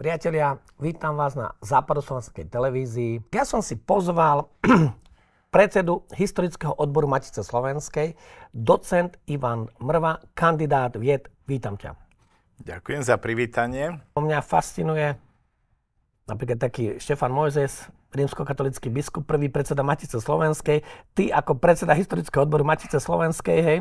Priatelia, vítam vás na Západoslovenskej televízii. Ja som si pozval predsedu historického odboru Matice Slovenskej, docent Ivan Mrva, kandidát vied. Vítam ťa. Ďakujem za privítanie. Mňa fascinuje napríklad taký Štefan Mojzes, rímskokatolický biskup, prvý predseda Matice Slovenskej. Ty ako predseda historického odboru Matice Slovenskej, hej,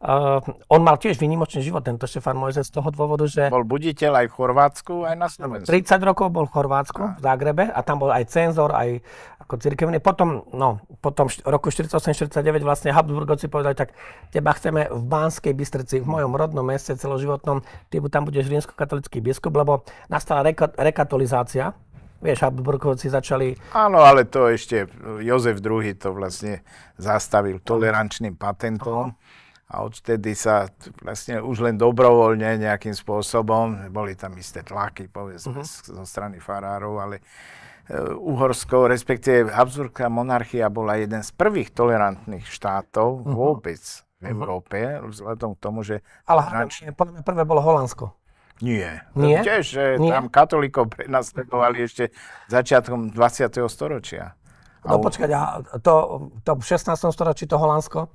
Uh, on mal tiež výnimočný život, tento Štefan Mojzes, z toho dôvodu, že... Bol buditeľ aj v Chorvátsku, aj na Slovensku. 30 rokov bol v Chorvátsku, a. v Zagrebe, a tam bol aj cenzor, aj ako církevný. Potom, no, potom v roku 48-49 vlastne Habsburgovci povedali, tak teba chceme v Banskej Bystrici, v mojom rodnom meste celoživotnom, ty tam budeš rímskokatolický biskup, lebo nastala reka- rekatolizácia, Vieš, Habsburgovci začali... Áno, ale to ešte Jozef II to vlastne zastavil tolerančným patentom. Aha. A odtedy sa vlastne už len dobrovoľne nejakým spôsobom, boli tam isté tlaky, povedzme, uh-huh. zo strany farárov, ale e, Uhorsko, respektíve Habsburgská monarchia bola jeden z prvých tolerantných štátov uh-huh. vôbec v mhm. Európe, uh-huh. vzhľadom k tomu, že... Ale značne... podľa mňa prvé bolo Holandsko. Nie. Nie? Tiež, že Nie? tam katolíkov prenasledovali ešte začiatkom 20. storočia. No a... počkať, a to, to v 16. storočí to Holandsko?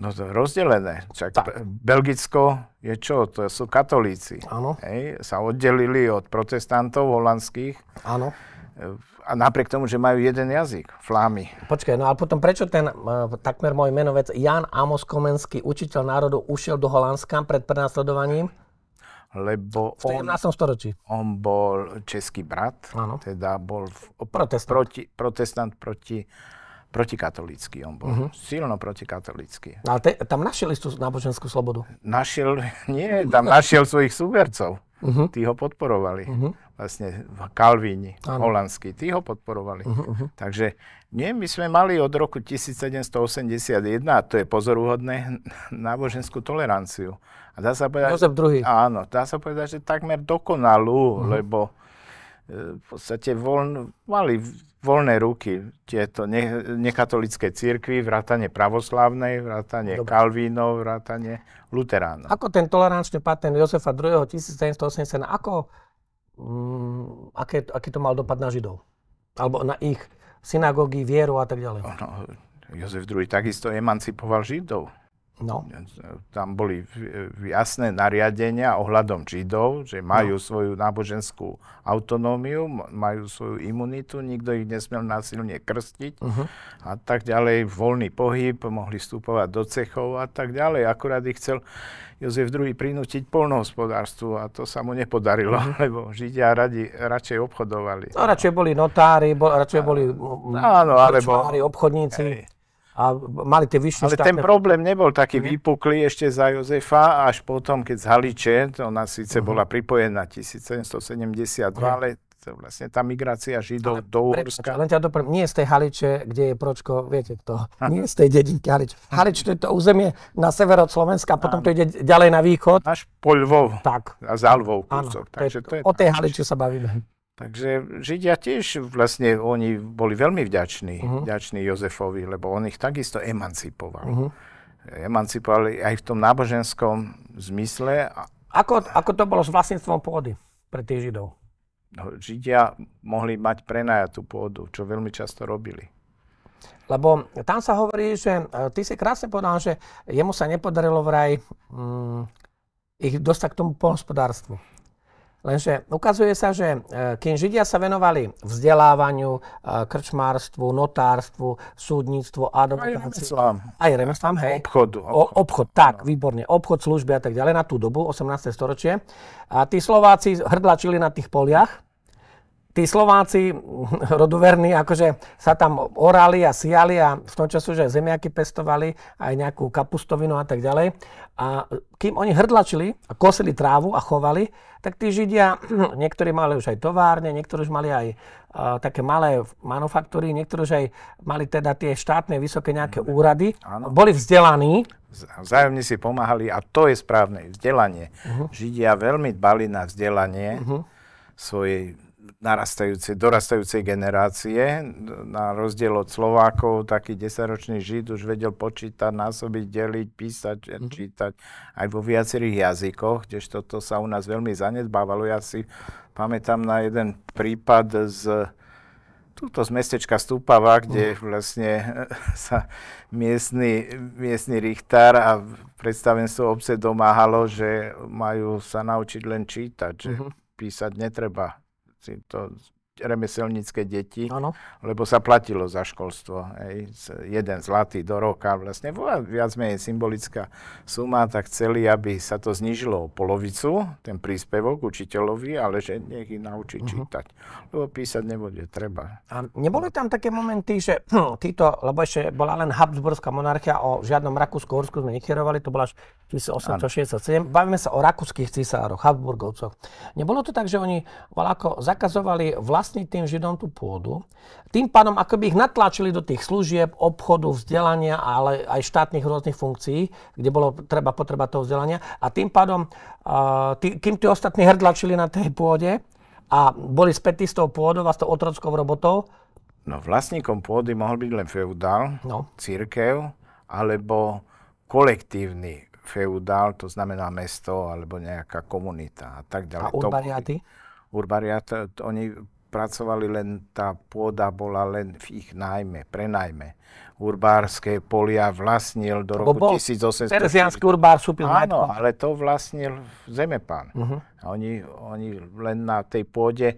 No to je rozdelené. Čak tak. Belgicko je čo? To sú katolíci. Áno. Hej, sa oddelili od protestantov holandských. Áno. E, a napriek tomu, že majú jeden jazyk, flámy. Počkaj, no a potom prečo ten uh, takmer môj menovec Jan Amos Komenský, učiteľ národu, ušiel do Holandska pred prenasledovaním? Lebo on, v 17. storočí. On bol český brat, ano. teda bol v, protestant. Proti, protestant proti protikatolícky on bol. Uh-huh. Silno protikatolícky. No, ale te, tam našiel istú náboženskú slobodu. Našiel, nie, tam našiel svojich súvercov. Uh-huh. Tí ho podporovali. Uh-huh. Vlastne Kalvíni, ano. tí ho podporovali. Uh-huh. Takže nie, my sme mali od roku 1781, a to je pozoruhodné, náboženskú toleranciu. A dá sa povedať... Jozef II. Áno, dá sa povedať, že takmer dokonalú, uh-huh. lebo e, v podstate voľn, mali voľné ruky tieto ne, nekatolické církvy, vrátane pravoslávnej, vrátane Dobre. Kalvínov, vrátane Luteránov. Ako ten tolerančný patent Josefa II. 1780, ako, mm, aké, aký to mal dopad na Židov? Alebo na ich synagógy, vieru a tak ďalej? No, Jozef II. takisto emancipoval Židov. No. Tam boli jasné nariadenia ohľadom Židov, že majú no. svoju náboženskú autonómiu, majú svoju imunitu, nikto ich nesmel násilne krstiť uh-huh. a tak ďalej. Voľný pohyb, mohli vstupovať do cechov a tak ďalej. Akurát ich chcel Jozef II prinútiť polnohospodárstvu a to sa mu nepodarilo, uh-huh. lebo Židia radi, radšej obchodovali. No radšej boli notári, bo, radšej boli áno, alebo, obchodníci. Hej a mali tie vyššie Ale štátne... ten problém nebol taký mm. výpuklý ešte za Jozefa, až potom, keď z Haliče, to ona síce uh-huh. bola pripojená 1772, uh-huh. Mhm. ale to vlastne tá migrácia Židov ale, do Uhorska. Len ťa doprv, nie z tej Haliče, kde je Pročko, viete to, nie z tej dedinky Halič. Halič to je to územie na sever od Slovenska, a potom to ide ďalej na východ. Až po Lvov tak. a za Lvov kúsok. Takže to je, o tej haliče sa bavíme. Takže Židia tiež vlastne, oni boli veľmi vďační, uh-huh. vďační Jozefovi, lebo on ich takisto emancipoval. Uh-huh. Emancipovali aj v tom náboženskom zmysle. Ako, ako to bolo s vlastníctvom pôdy pre tých Židov? No, Židia mohli mať prenajatú pôdu, čo veľmi často robili. Lebo tam sa hovorí, že e, ty si krásne povedal, že jemu sa nepodarilo vraj mm, ich dostať k tomu pohospodárstvu. Lenže ukazuje sa, že e, kým Židia sa venovali vzdelávaniu, e, krčmárstvu, notárstvu, súdnictvu, advokácii, aj remeslám, hej. Obchodu. Obchod, o, obchod tak, no. výborne. Obchod, služby a tak ďalej na tú dobu, 18. storočie. A tí Slováci hrdlačili na tých poliach tí Slováci rodoverní akože sa tam orali a siali a v tom času, že zemiaky pestovali aj nejakú kapustovinu a tak ďalej. A kým oni hrdlačili a kosili trávu a chovali, tak tí Židia, niektorí mali už aj továrne, niektorí už mali aj uh, také malé manufaktúry, niektorí už aj mali teda tie štátne vysoké nejaké mhm. úrady, ano. boli vzdelaní. Vzájomne si pomáhali a to je správne, vzdelanie. Uh-huh. Židia veľmi dbali na vzdelanie uh-huh. svojej narastajúcej, dorastajúcej generácie. Na rozdiel od Slovákov, taký desaťročný Žid už vedel počítať, násobiť, deliť, písať, mm-hmm. čítať aj vo viacerých jazykoch, kdežto to sa u nás veľmi zanedbávalo. Ja si pamätám na jeden prípad z túto z mestečka Stúpava, kde mm. vlastne eh, sa miestny, miestny richtár a predstavenstvo obce domáhalo, že majú sa naučiť len čítať, že mm-hmm. písať netreba to remeselnícke deti, ano. lebo sa platilo za školstvo. Hej, jeden zlatý do roka, vlastne viac menej symbolická suma, tak chceli, aby sa to znižilo o polovicu, ten príspevok učiteľovi, ale že nech ich naučí uh-huh. čítať, lebo písať nebude treba. A neboli tam také momenty, že hm, títo, lebo ešte bola len Habsburská monarchia, o žiadnom Rakúsku-Horsku sme necherovali, to bola až 1867. Bavíme sa o rakúskych cisároch, Habsburgovcoch. Nebolo to tak, že oni ako zakazovali vlastniť tým Židom tú pôdu, tým pádom ako by ich natlačili do tých služieb, obchodu, vzdelania, ale aj štátnych rôznych funkcií, kde bolo treba potreba toho vzdelania. A tým pádom, uh, tý, kým tí ostatní hrdlačili na tej pôde a boli spätí s tou pôdou a s tou otrockou robotou, No vlastníkom pôdy mohol byť len feudál, no. církev alebo kolektívny feudál, to znamená mesto alebo nejaká komunita a tak ďalej. A urbariáty? Urbariát, oni pracovali len, tá pôda bola len v ich nájme, prenajme. Urbárske polia vlastnil do Lebo roku 1800. Perziánsky urbár súpil Áno, majetko. ale to vlastnil zemepán. Uh-huh. A oni, oni len na tej pôde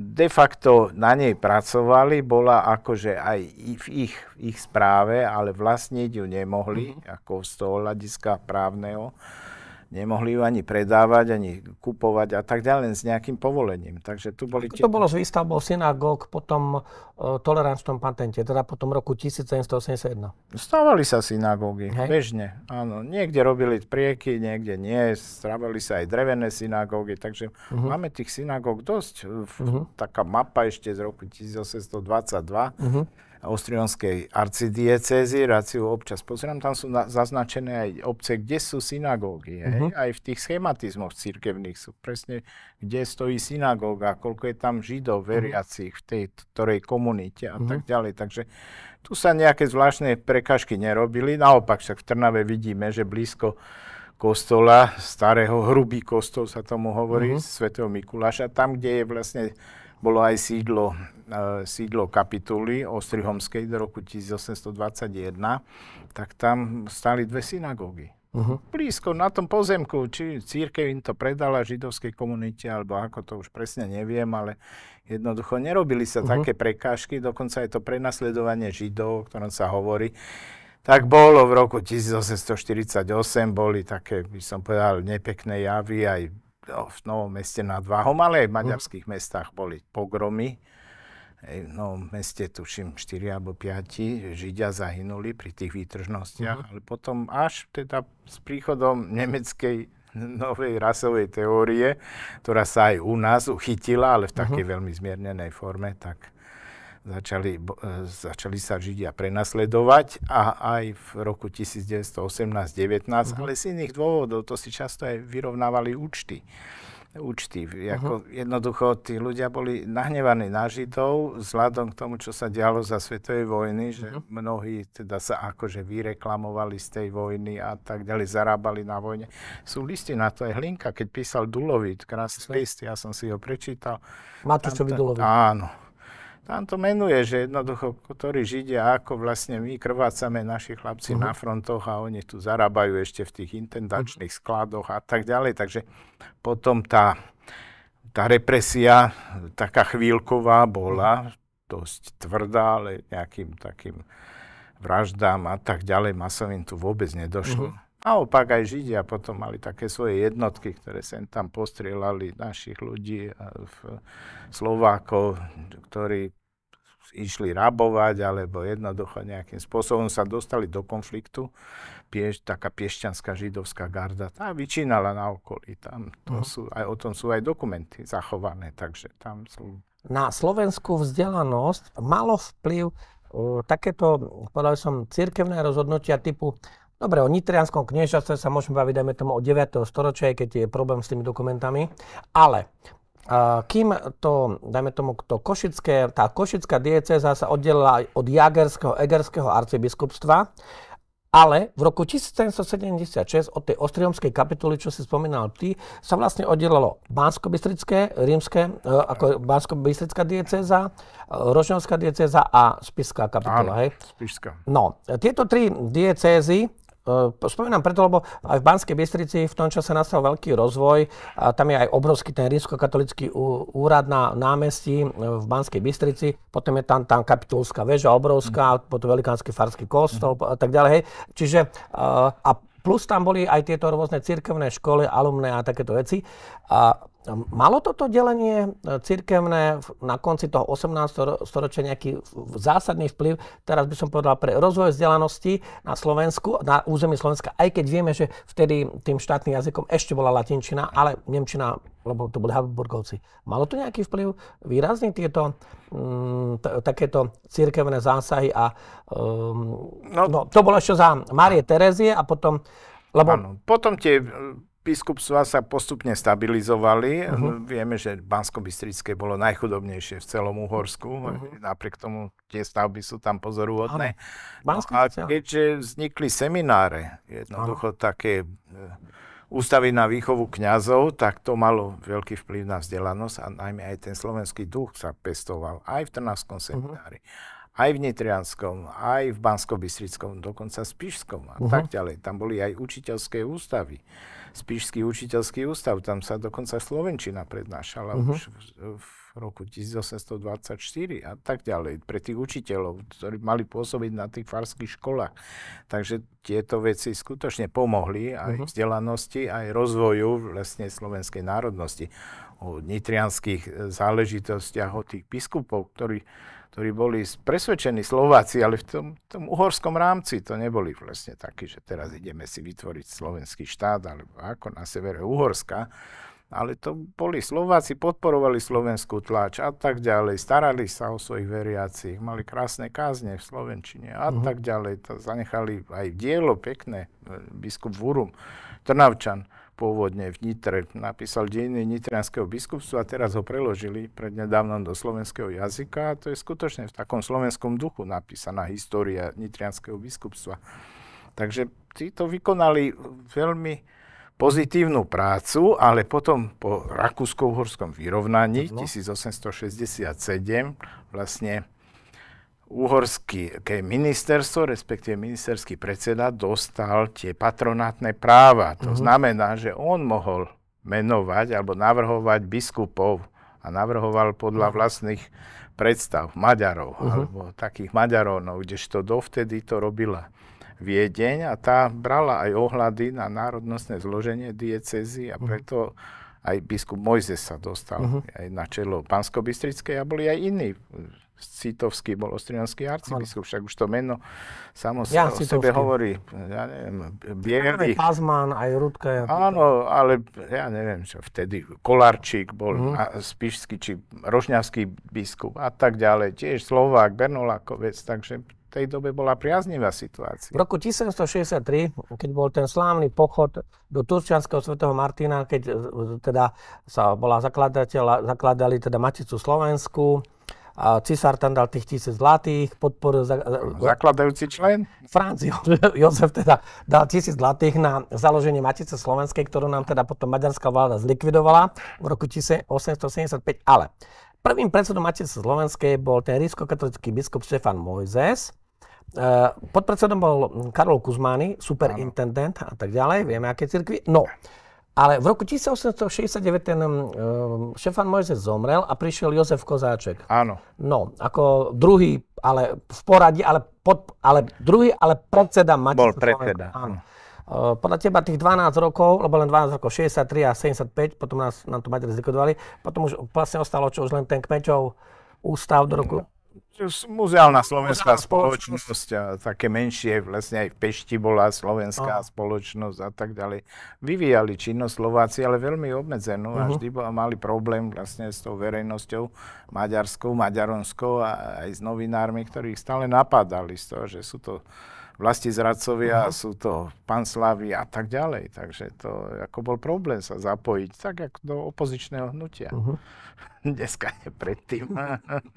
de facto na nej pracovali, bola akože aj v ich, ich správe, ale vlastniť ju nemohli, mm-hmm. ako z toho hľadiska právneho. Uh, nemohli ju ani predávať, ani kupovať a tak ďalej, len s nejakým povolením. Takže tu boli... Tie... To bolo s výstavbou synagóg po tom e, tolerančnom patente, teda po tom roku 1781. Stávali sa synagógy, Hej. bežne, áno. Niekde robili prieky, niekde nie, stávali sa aj drevené synagógy, takže uh-huh. máme tých synagóg dosť. uh-huh. Taká mapa ešte z roku 1822. Uh-huh mhm ostrionskej arcidiecézy, raciu občas pozerám, tam sú na, zaznačené aj obce, kde sú synagógy. Uh-huh. Aj v tých schematizmoch církevných sú presne, kde stojí synagóga, koľko je tam židov mhm. veriacich v tej ktorej komunite a uh-huh. tak mhm. ďalej. Takže tu sa nejaké zvláštne prekažky nerobili. Naopak však v Trnave vidíme, že blízko kostola, starého hrubý kostol sa tomu hovorí, uh-huh. svätého Mikuláša, tam, kde je vlastne bolo aj sídlo, uh, sídlo kapituly Ostrihomskej do roku 1821, tak tam stali dve synagógy. Uh-huh. Blízko, na tom pozemku, či církev im to predala židovskej komunite, alebo ako to už presne neviem, ale jednoducho nerobili sa uh-huh. také prekážky, dokonca aj to prenasledovanie židov, o ktorom sa hovorí, tak bolo v roku 1848, boli také, by som povedal, nepekné javy, aj v Novom meste nad Váhom, ale aj v mhm. maďarských mm. mestách boli pogromy. V Novom meste, tuším, 4 alebo 5 Židia zahynuli pri tých výtržnostiach, mm. ale potom až teda s príchodom nemeckej novej rasovej teórie, ktorá sa aj u nás uchytila, ale v takej uh-huh. veľmi zmiernenej forme, tak začali, e, začali sa Židia prenasledovať a aj v roku 1918-19, uh-huh. Mhm. ale z iných dôvodov, to si často aj vyrovnávali účty. Účty. Jako, uh-huh. Mhm. Jednoducho tí ľudia boli nahnevaní na Židov vzhľadom k tomu, čo sa dialo za Svetovej vojny, že uh-huh. mnohí teda sa akože vyreklamovali z tej vojny a tak ďalej, zarábali na vojne. Sú listy na to, je Hlinka, keď písal Dulovit, krásny list, ja som si ho prečítal. Matúšovi Dulovit. Áno tam to menuje, že jednoducho, ktorí Židia, ako vlastne my krvácame naši chlapci uh-huh. na frontoch a oni tu zarábajú ešte v tých intendačných uh-huh. skladoch a tak ďalej. Takže potom tá, tá represia, taká chvíľková, bola mhm. dosť tvrdá, ale nejakým takým vraždám a tak ďalej masovým tu vôbec nedošlo. Uh-huh. Naopak aj Židia potom mali také svoje jednotky, ktoré sem tam postrieľali našich ľudí, eh, v Slovákov, ktorí išli rabovať, alebo jednoducho nejakým spôsobom sa dostali do konfliktu. Pieš, taká piešťanská židovská garda, tá vyčínala na okolí. Tam to uh-huh. sú, aj, o tom sú aj dokumenty zachované, takže tam sú... Na Slovensku vzdelanosť malo vplyv uh, takéto, povedal som, cirkevné rozhodnutia typu Dobre, o nitrianskom kniežatstve sa môžeme baviť, dajme tomu, o 9. storočia, keď je problém s tými dokumentami. Ale a kým to, dajme tomu, to košické, tá košická diecéza sa oddelila od jagerského, egerského arcibiskupstva, ale v roku 1776 od tej ostriomskej kapituly, čo si spomínal ty, sa vlastne oddelilo Bansko-Bystrické, rímske, e, ako Bansko-Bystrická diecéza, e, Rožňovská diecéza a Spiská kapitula. Áno, hej? Spišská. No, tieto tri diecézy E, spomínam preto, lebo aj v Banskej Bystrici v tom čase nastal veľký rozvoj a tam je aj obrovský ten rímskokatolický úrad na námestí e, v Banskej Bystrici, potom je tam, tam kapitulská väža obrovská, mm. potom velikánsky farský kostol mm. a tak ďalej. Hej. Čiže e, a plus tam boli aj tieto rôzne cirkevné školy, alumné a takéto veci. A Malo toto delenie e, cirkevné na konci toho 18. storočia nejaký zásadný vplyv, teraz by som povedal, pre rozvoj vzdelanosti na Slovensku, na území Slovenska, aj keď vieme, že vtedy tým štátnym jazykom ešte bola latinčina, ale nemčina, lebo to boli Habsburgovci. Malo to nejaký vplyv výrazný tieto mm, t- takéto cirkevné zásahy a um, no, no, to bolo ešte za Marie Terezie a potom lebo... Áno, potom tie biskupstva sa postupne stabilizovali. Uh-huh. Vieme, že bansko bystrické bolo najchudobnejšie v celom Uhorsku. Uh-huh. Napriek tomu tie stavby sú tam pozoruhodné. Ano. No a keďže vznikli semináre, jednoducho ano. také e, ústavy na výchovu kňazov, tak to malo veľký vplyv na vzdelanosť a najmä aj ten slovenský duch sa pestoval aj v Trnavskom uh-huh. seminári. Uh-huh aj v Nitrianskom, aj v bansko bistrickom dokonca Spišskom a uh-huh. tak ďalej. Tam boli aj učiteľské ústavy. Spišský učiteľský ústav, tam sa dokonca Slovenčina prednášala uh-huh. už v, v roku 1824 a tak ďalej, pre tých učiteľov, ktorí mali pôsobiť na tých farských školách. Takže tieto veci skutočne pomohli aj uh-huh. vzdelanosti, aj rozvoju vlastne slovenskej národnosti. O nitrianských e, záležitostiach, o tých biskupov, ktorí ktorí boli presvedčení Slováci, ale v tom, tom uhorskom rámci to neboli vlastne takí, že teraz ideme si vytvoriť slovenský štát, alebo ako na severe Uhorska, ale to boli Slováci, podporovali slovenskú tlač a tak ďalej, starali sa o svojich veriacich, mali krásne kázne v Slovenčine a uh-huh. tak ďalej, to zanechali aj dielo pekné, e, biskup Vurum, Trnavčan, pôvodne v Nitre, napísal dejiny nitrianského biskupstva a teraz ho preložili prednedávnom do slovenského jazyka a to je skutočne v takom slovenskom duchu napísaná história nitrianského biskupstva. Takže títo vykonali veľmi pozitívnu prácu, ale potom po rakúsko-uhorskom vyrovnaní 1867 vlastne uhorské ministerstvo, respektíve ministerský predseda, dostal tie patronátne práva. To uh-huh. znamená, že on mohol menovať alebo navrhovať biskupov a navrhoval podľa mhm. vlastných predstav Maďarov uh-huh. alebo takých Maďarov, no, kdežto dovtedy to robila Viedeň a tá brala aj ohľady na národnostné zloženie diecezy a preto aj biskup Mojzes sa dostal uh-huh. aj na čelo Bansko-Bistrickej a boli aj iní Citovský bol ostrianský arcibiskup, však už to meno samo ja, o Citovský. sebe hovorí, ja neviem, Bierdy. Pazman, aj Rudka. Ja Áno, ale ja neviem, čo vtedy, Kolarčík bol, mm. a Spišský či Rožňavský biskup a tak ďalej, tiež Slovák, Bernolákovec, takže v tej dobe bola priaznivá situácia. V roku 1763, keď bol ten slávny pochod do Turčianského svätého Martina, keď e, e, teda sa bola zakladateľa, zakladali teda Maticu Slovensku, a cisár tam dal tých tisíc zlatých, podporil... Za, no, Zakladajúci člen? Franc Jozef teda dal tisíc zlatých na založenie Matice Slovenskej, ktorú nám teda potom maďarská vláda zlikvidovala v roku 1875. Ale prvým predsedom Matice Slovenskej bol ten rímskokatolický biskup Stefan Mojzes, e, podpredsedom bol Karol Kuzmány, superintendent a tak ďalej, vieme, aké cirkvi. No, ale v roku 1869 ten um, Štefan Mojzes zomrel a prišiel Jozef Kozáček. Áno. No, ako druhý, ale v poradí, ale, pod, ale druhý, ale predseda Matice Bol predseda, áno. Uh, podľa teba tých 12 rokov, lebo len 12 rokov, 63 a 75, potom nás, nám to mater zlikvidovali, potom už vlastne ostalo čo už len ten kmeťov ústav do roku no muzeálna slovenská spoločnosť. a také menšie, vlastne aj v Pešti bola slovenská Aha. spoločnosť a tak ďalej. Vyvíjali činnosť Slováci, ale veľmi obmedzenú uh-huh. a mhm. vždy mali problém vlastne s tou verejnosťou maďarskou, maďaronskou a aj s novinármi, ktorých stále napádali z toho, že sú to vlasti zradcovia, uh-huh. sú to pán Slavy a tak ďalej. Takže to ako bol problém sa zapojiť, tak ako do opozičného hnutia. Uh-huh. Dneska je predtým.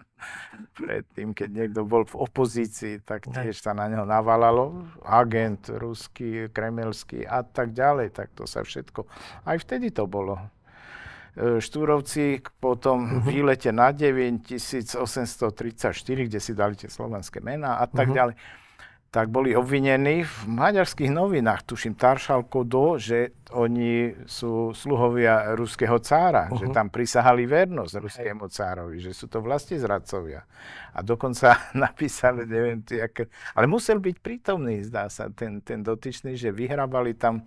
predtým, keď niekto bol v opozícii, tak tiež sa na neho navalalo. Agent ruský, kremelský a tak ďalej. Tak to sa všetko... Aj vtedy to bolo. E, Štúrovci potom uh-huh. výlete na 9834, kde si dali tie slovenské mená a tak uh-huh. ďalej tak boli obvinení v maďarských novinách, tuším Taršalko do, že oni sú sluhovia ruského cára, uh-huh. že tam prisahali vernosť ruskému cárovi, že sú to vlastne zradcovia. A dokonca napísali, neviem, ty, ale musel byť prítomný, zdá sa, ten, ten dotyčný, že vyhrabali tam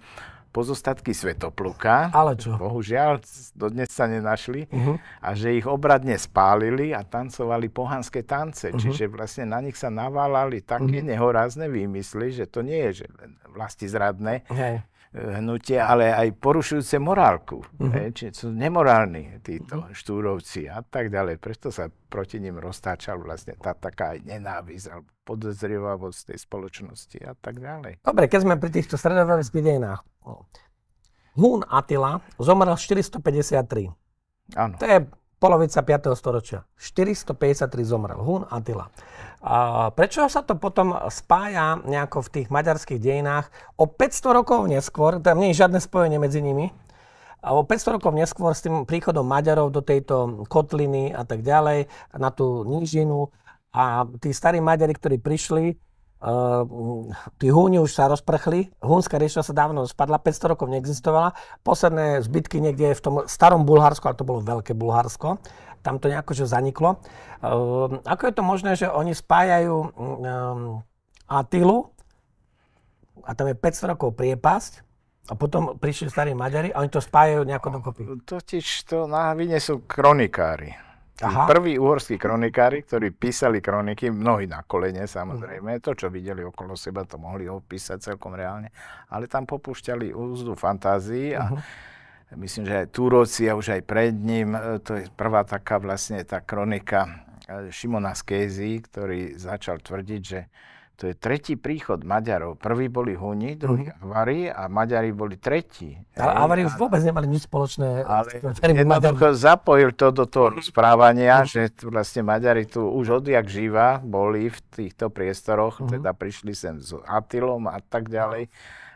pozostatky svetopluka. Ale čo? Bohužiaľ, dodnes sa nenašli. Uh-huh. A že ich obradne spálili a tancovali pohanské tance. Uh-huh. Čiže vlastne na nich sa naválali také uh-huh. nehorázne výmysly, že to nie je že vlastizradné. Hey hnutie, ale aj porušujúce morálku. Uh-huh. Čiže sú nemorálni títo uh-huh. štúrovci a tak ďalej. Preto sa proti ním roztáčal vlastne tá taká nenávisť alebo podozrievavosť tej spoločnosti a tak ďalej. Dobre, keď sme pri týchto stredovekových dejinách. Hun Attila zomrel 453. Áno. To je polovica 5. storočia. 453 zomrel Hun a A prečo sa to potom spája nejako v tých maďarských dejinách o 500 rokov neskôr, tam nie je žiadne spojenie medzi nimi, a o 500 rokov neskôr s tým príchodom Maďarov do tejto kotliny a tak ďalej, na tú nížinu, a tí starí Maďari, ktorí prišli, Uh, tí húni už sa rozprchli, húnska ríša sa dávno spadla, 500 rokov neexistovala, posledné zbytky niekde v tom starom Bulharsku, ale to bolo veľké Bulharsko, tam to nejako že zaniklo. Uh, ako je to možné, že oni spájajú um, Atilu a tam je 500 rokov priepasť, a potom prišli starí Maďari a oni to spájajú nejako dokopy. Totiž to na vine sú kronikári. Aha. Prví uhorskí kronikári, ktorí písali kroniky, mnohí na kolene samozrejme, mhm. to čo videli okolo seba, to mohli opísať celkom reálne, ale tam popúšťali úzdu fantázii a uh-huh. myslím, že aj Túroci a už aj pred ním, e, to je prvá taká vlastne tá kronika e, Šimona Skézy, ktorý začal tvrdiť, že to je tretí príchod Maďarov. Prví boli Huni, druhí mm. Avari a Maďari boli tretí. Ale Avari už vôbec nemali nič spoločné. Ale jednoducho zapojil to do toho mhm. rozprávania, mm. že tu vlastne Maďari tu už odjak živa boli v týchto priestoroch, mm. teda prišli sem s Atilom a tak ďalej,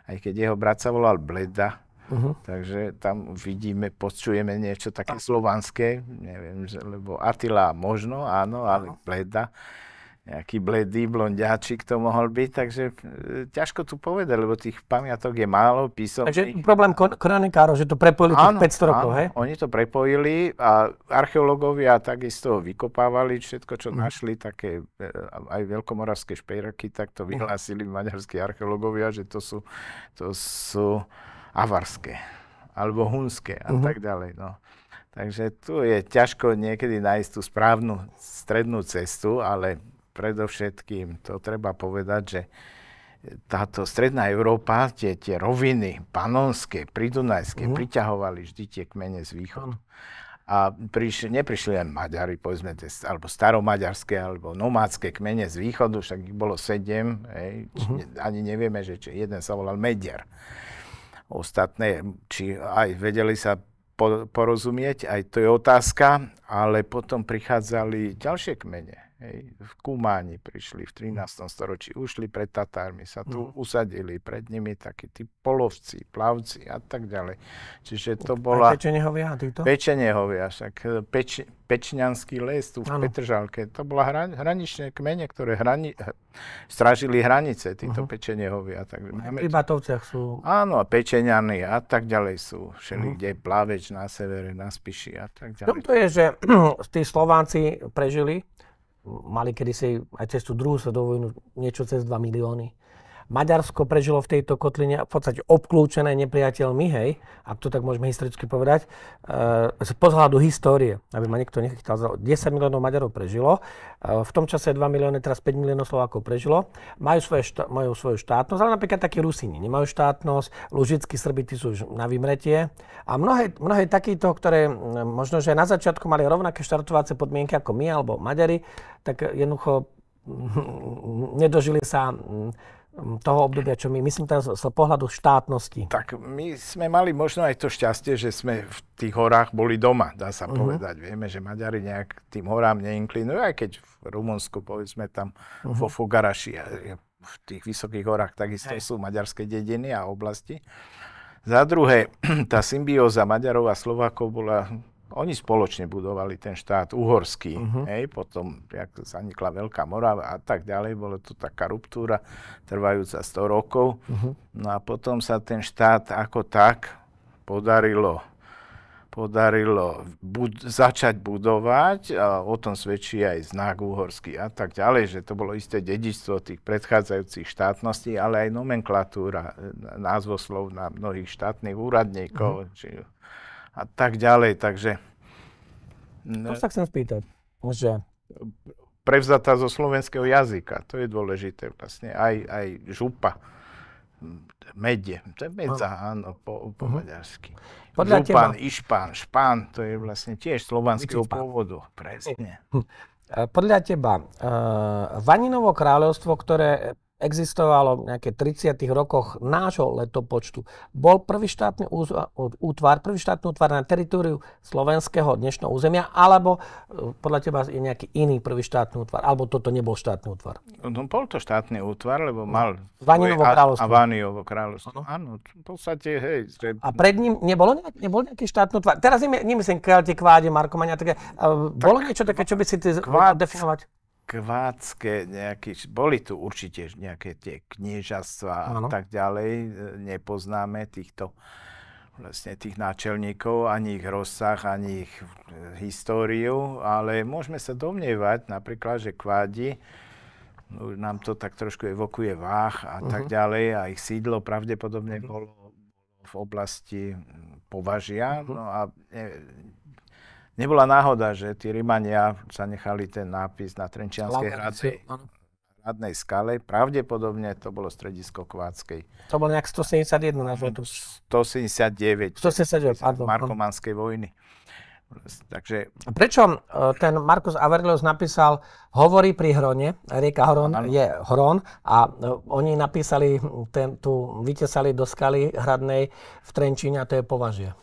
aj keď jeho brat sa volal Bleda. Uh-huh. Takže tam vidíme, počujeme niečo také slovanské, neviem, že, lebo Atila možno, áno, ale Bleda nejaký bledý blondiačik to mohol byť, takže e, ťažko tu povedať, lebo tých pamiatok je málo, písomných. Takže problém kon- kronikárov, že to prepojili áno, tých 500 áno, rokov, oni to prepojili a archeológovia takisto vykopávali všetko, čo mm. našli, také e, aj veľkomoravské špejraky, tak to mhm. vyhlásili maďarskí archeológovia, že to sú, to sú avarské alebo hunské a mm tak ďalej. No. Takže tu je ťažko niekedy nájsť tú správnu strednú cestu, ale predovšetkým to treba povedať, že táto stredná Európa, tie, tie roviny panonské, pridunajské, mm. priťahovali vždy tie kmene z východu. A priš, neprišli len Maďari, povedzme, tie, alebo staromaďarské, alebo nomádske kmene z východu, však ich bolo sedem, hej, mm. ani nevieme, že či jeden sa volal Medier. Ostatné, či aj vedeli sa porozumieť, aj to je otázka, ale potom prichádzali ďalšie kmene Hej, v Kumáni prišli v 13. storočí, ušli pred Tatármi, sa tu mm. usadili, pred nimi takí tí polovci, plavci a tak ďalej. Čiže to bola... Pečenehovia títo? Pečenehovia, však e, peč, Pečňanský les tu v ano. Petržalke, to bola hra, hraničné kmene, ktoré hrani, e, stražili hranice, títo uh-huh. Pečenehovia. Tak, máme... Pri Batovciach sú... Áno, Pečeniany a tak ďalej sú, mhm. kde uh-huh. Plaveč na severe, na Spiši a tak no, ďalej. No to je, že tí Slováci prežili mali kedysi aj cez tú druhú svetovú vojnu niečo cez 2 milióny. Maďarsko prežilo v tejto kotline v podstate obklúčené nepriateľmi, hej, ak to tak môžeme historicky povedať, e, z pohľadu histórie, aby ma niekto nechytal. 10 miliónov Maďarov prežilo, e, v tom čase 2 milióny, teraz 5 miliónov Slovákov prežilo, majú, svoje šta- majú svoju štátnosť, ale napríklad takí Rusíni nemajú štátnosť, lužickí Srbity sú už na vymretie a mnohé, mnohé takíto, ktoré možno, že na začiatku mali rovnaké štartovacie podmienky ako my alebo Maďari, tak jednoducho nedožili sa toho obdobia, čo my myslím teraz z pohľadu štátnosti. Tak my sme mali možno aj to šťastie, že sme v tých horách boli doma, dá sa uh-huh. povedať. Vieme, že Maďari nejak tým horám neinklinujú, aj keď v Rumunsku, povedzme tam uh-huh. vo Fugaraši, v tých vysokých horách takisto Hej. sú maďarské dediny a oblasti. Za druhé, tá symbióza Maďarov a Slovákov bola oni spoločne budovali ten štát uhorský, uh-huh. hej, potom, jak zanikla Veľká Morava a tak ďalej, bola to taká ruptúra trvajúca 100 rokov. Uh-huh. No a potom sa ten štát ako tak podarilo podarilo bud- začať budovať, a o tom svedčí aj znak uhorský a tak ďalej, že to bolo isté dedičstvo tých predchádzajúcich štátností, ale aj nomenklatúra, e, názvoslov na mnohých štátnych úradníkov, uh-huh. či a tak ďalej. Takže... To mm, sa chcem spýtať, že... Prevzatá zo slovenského jazyka, to je dôležité vlastne, aj, aj župa medie. To je medza, áno, po, po uh-huh. maďarsky. Podľa Župan, teba... išpán, špán, to je vlastne tiež slovanského pôvodu. Presne. Hm. E, podľa teba, uh, Vaninovo kráľovstvo, ktoré existovalo v nejakých 30. rokoch nášho letopočtu. Bol prvý štátny útvar, prvý štátny útvar na teritóriu slovenského dnešného územia, alebo e, podľa teba je nejaký iný prvý štátny útvar, alebo toto nebol štátny útvar? No bol to štátny útvar, lebo mal... Vaninovo kráľovstvo. A Vaninovo kráľovstvo, áno. V podstate, hej. Že... A pred ním nebolo nejaký, nebol nejaký štátny útvar? Teraz nemyslím kráľ, tie kváde, Markomania, také. E, bolo niečo také, čo by si ty kvád, definovať? kvácké nejaké, boli tu určite nejaké tie kniežastva a tak ďalej, e, nepoznáme týchto vlastne tých náčelníkov, ani ich rozsah, ani ich e, históriu, ale môžeme sa domnievať napríklad, že kvádi, no, nám to tak trošku evokuje Váh a uh-huh. tak mhm. ďalej, a ich sídlo pravdepodobne uh-huh. bolo v oblasti Považia, uh-huh. no a ne, Nebola náhoda, že tí Rimania sa nechali ten nápis na Trenčianskej hradbe hradnej skale. Pravdepodobne to bolo stredisko Kváckej. To bolo nejak 171 na žletu. 179. 179, pardon. Markomanskej vojny. Takže... Prečo e, ten Markus Averlius napísal hovorí pri Hrone, rieka Hron je Hron a e, oni napísali, ten, tu vytesali do skaly hradnej v Trenčíne a to je považie.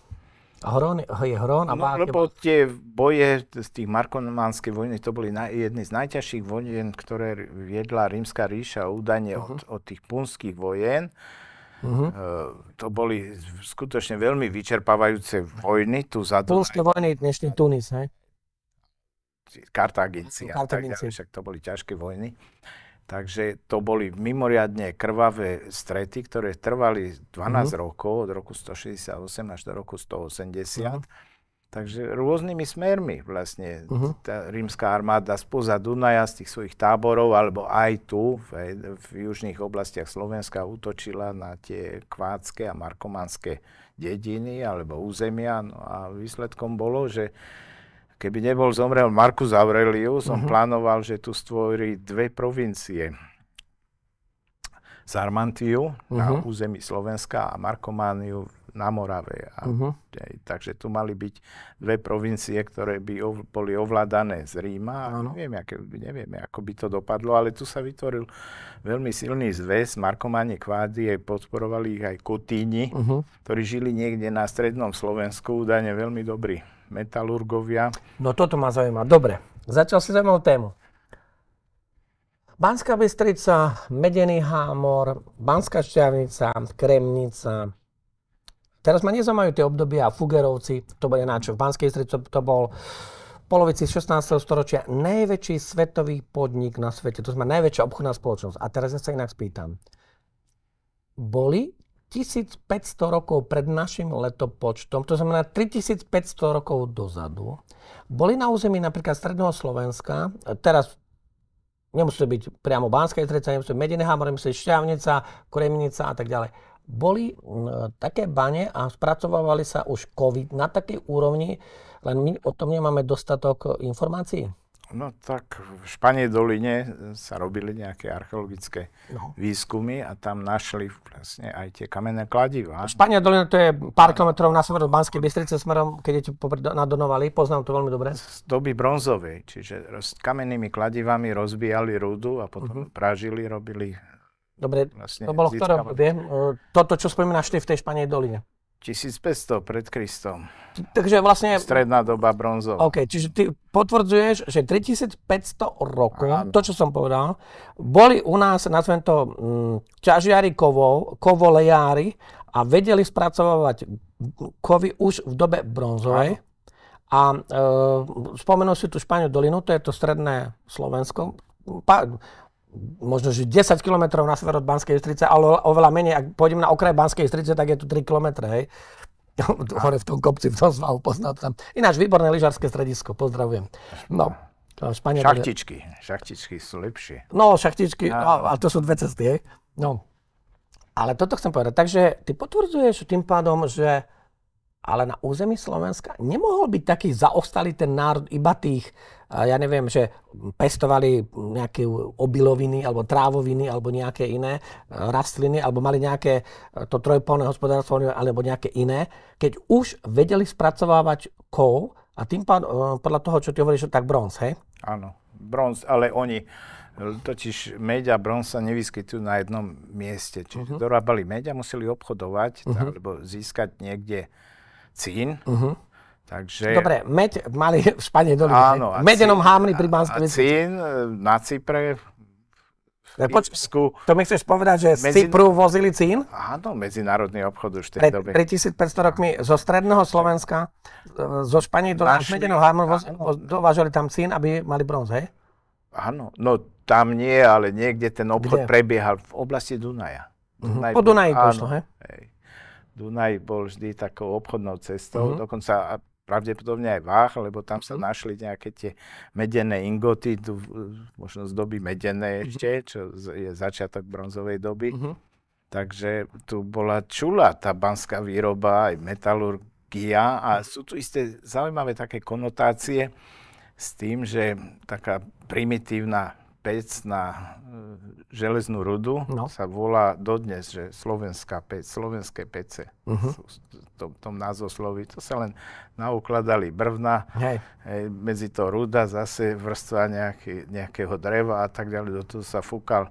Hrón je Hrón a no, lebo tie boje z tých markomanských vojny, to boli na, jedny z najťažších vojen, ktoré viedla rímska ríša údajne uh-huh. od, od tých punských vojen. Uh-huh. to boli skutočne veľmi vyčerpávajúce vojny tu za Punské vojny, dnešný Tunis, hej? Kartáginci. Kartáginci. však to boli ťažké vojny. Uh, Takže to boli mimoriadne krvavé strety, ktoré trvali 12 uh-huh. Mhm. rokov, od roku 168 až do roku 180. Uh-huh. Mhm. Takže rôznymi smermi vlastne uh-huh. tá rímska armáda spoza Dunaja z tých svojich táborov, alebo aj tu v, v južných oblastiach Slovenska útočila na tie kvátske a markomanské dediny alebo územia. No a výsledkom bolo, že Keby nebol zomrel Marcus Aurelius, uh-huh. Mhm. plánoval, že tu stvorí dve provincie. Sarmantiu uh-huh. na mhm. území Slovenska a Markomániu na Morave. A, uh-huh. Mhm. aj, takže tu mali byť dve provincie, ktoré by ov, boli ovládané z Ríma. Uh-huh. neviem, aké, neviem, ako by to dopadlo, ale tu sa vytvoril veľmi silný zväz. Markománie kvádie podporovali ich aj kotíni, uh-huh. ktorí žili niekde na strednom Slovensku, údajne veľmi dobrí metalurgovia. No toto ma zaujíma. Dobre, začal si zaujímavú tému. Banská Bystrica, Medený Hámor, Banská Šťavnica, Kremnica. Teraz ma nezaujímajú tie obdobia Fugerovci, to bude ináč. V Banskej Bystrici to, bol v polovici 16. storočia najväčší svetový podnik na svete. To znamená najväčšia obchodná spoločnosť. A teraz ja sa inak spýtam. Boli 1500 rokov pred našim letopočtom, to znamená 3500 rokov dozadu, boli na území napríklad Stredného Slovenska, teraz nemusí byť priamo Banská Trece, nemusí byť Mediné Hámory, nemusí byť Šťavnica, Kremnica a tak ďalej. Boli e, také bane a spracovávali sa už COVID na takej úrovni, len my o tom nemáme dostatok informácií. No tak v Španej doline sa robili nejaké archeologické no. výskumy a tam našli vlastne aj tie kamenné kladiva. Špania dolina to je pár kilometrov na sever od Banskej Bystrice smerom, keď je na Donovali, poznám to veľmi dobre. Z doby bronzovej, čiže s kamennými kladivami rozbijali rúdu a potom uh-huh. pražili, robili Dobre, vlastne to bolo v ktorom, viem, e, toto, čo spomínaš ty v tej Španej doline. 1500 pred Kristom. Takže vlastne... Stredná doba bronzová. OK, čiže ty potvrdzuješ, že 3500 rokov, Áno. to čo som povedal, boli u nás, nazvem to, mm, ťažiari kovov, kovolejári a vedeli spracovávať kovy už v dobe bronzovej. A e, spomenul si tu Španiu dolinu, to je to stredné Slovensko. Pa, možno že 10 km na sever od Banskej Bystrice, ale oveľa menej, ak pôjdem na okraj Banskej Bystrice, tak je tu 3 km, hej. Hore v tom kopci, v tom svahu, poznal tam. Ináč, výborné lyžarské stredisko, pozdravujem. No, Španie, šachtičky, šachtičky sú lepšie. No, šachtičky, no, ale to sú dve cesty, hej. No, ale toto chcem povedať. Takže ty potvrdzuješ tým pádom, že ale na území Slovenska nemohol byť taký zaostalý ten národ iba tých, ja neviem, že pestovali nejaké obiloviny alebo trávoviny alebo nejaké iné e, rastliny alebo mali nejaké e, to trojpolné hospodárstvo alebo nejaké iné, keď už vedeli spracovávať kov a tým pádom, e, podľa toho, čo ty hovoríš, tak bronz, hej? Áno, bronz, ale oni Totiž meď a bronz sa nevyskytujú na jednom mieste. Čiže uh-huh. dorábali meď a museli obchodovať uh-huh. alebo získať niekde cín. Uh-huh. Takže... Dobre, meď mali v Španie doli. Áno. A Medenom hámli pri Banskej Bystrici. Cín e, na Cypre, v Poč- to mi chceš povedať, že medzi... z Cypru vozili cín? Áno, medzinárodný obchod už v tej Pre, dobe. 1500 rokmi zo stredného Slovenska, e, zo Španie do Medenom hámli, dovážali tam cín, aby mali bronz, hej? Áno, no tam nie, ale niekde ten obchod Kde? prebiehal v oblasti Dunaja. Uh-huh. Dunaj po Dunaji áno. to hej? Dunaj bol vždy takou obchodnou cestou, uh-huh. dokonca pravdepodobne aj Váh, lebo tam sa mhm. našli nejaké tie medené ingoty, tu, možno z doby medené mhm. ešte, čo je začiatok bronzovej doby. Uh-huh. Takže tu bola čula tá banská výroba, aj metalurgia a sú tu isté zaujímavé také konotácie s tým, že taká primitívna pec na e, železnú rudu no. sa volá dodnes, že slovenská pec, slovenské pece. Uh-huh. V tom, tom názvoslovi. To sa len naukladali brvna, hey. Hej, medzi to ruda, zase vrstva nejaký, nejakého dreva a tak ďalej. Do toho sa fúkal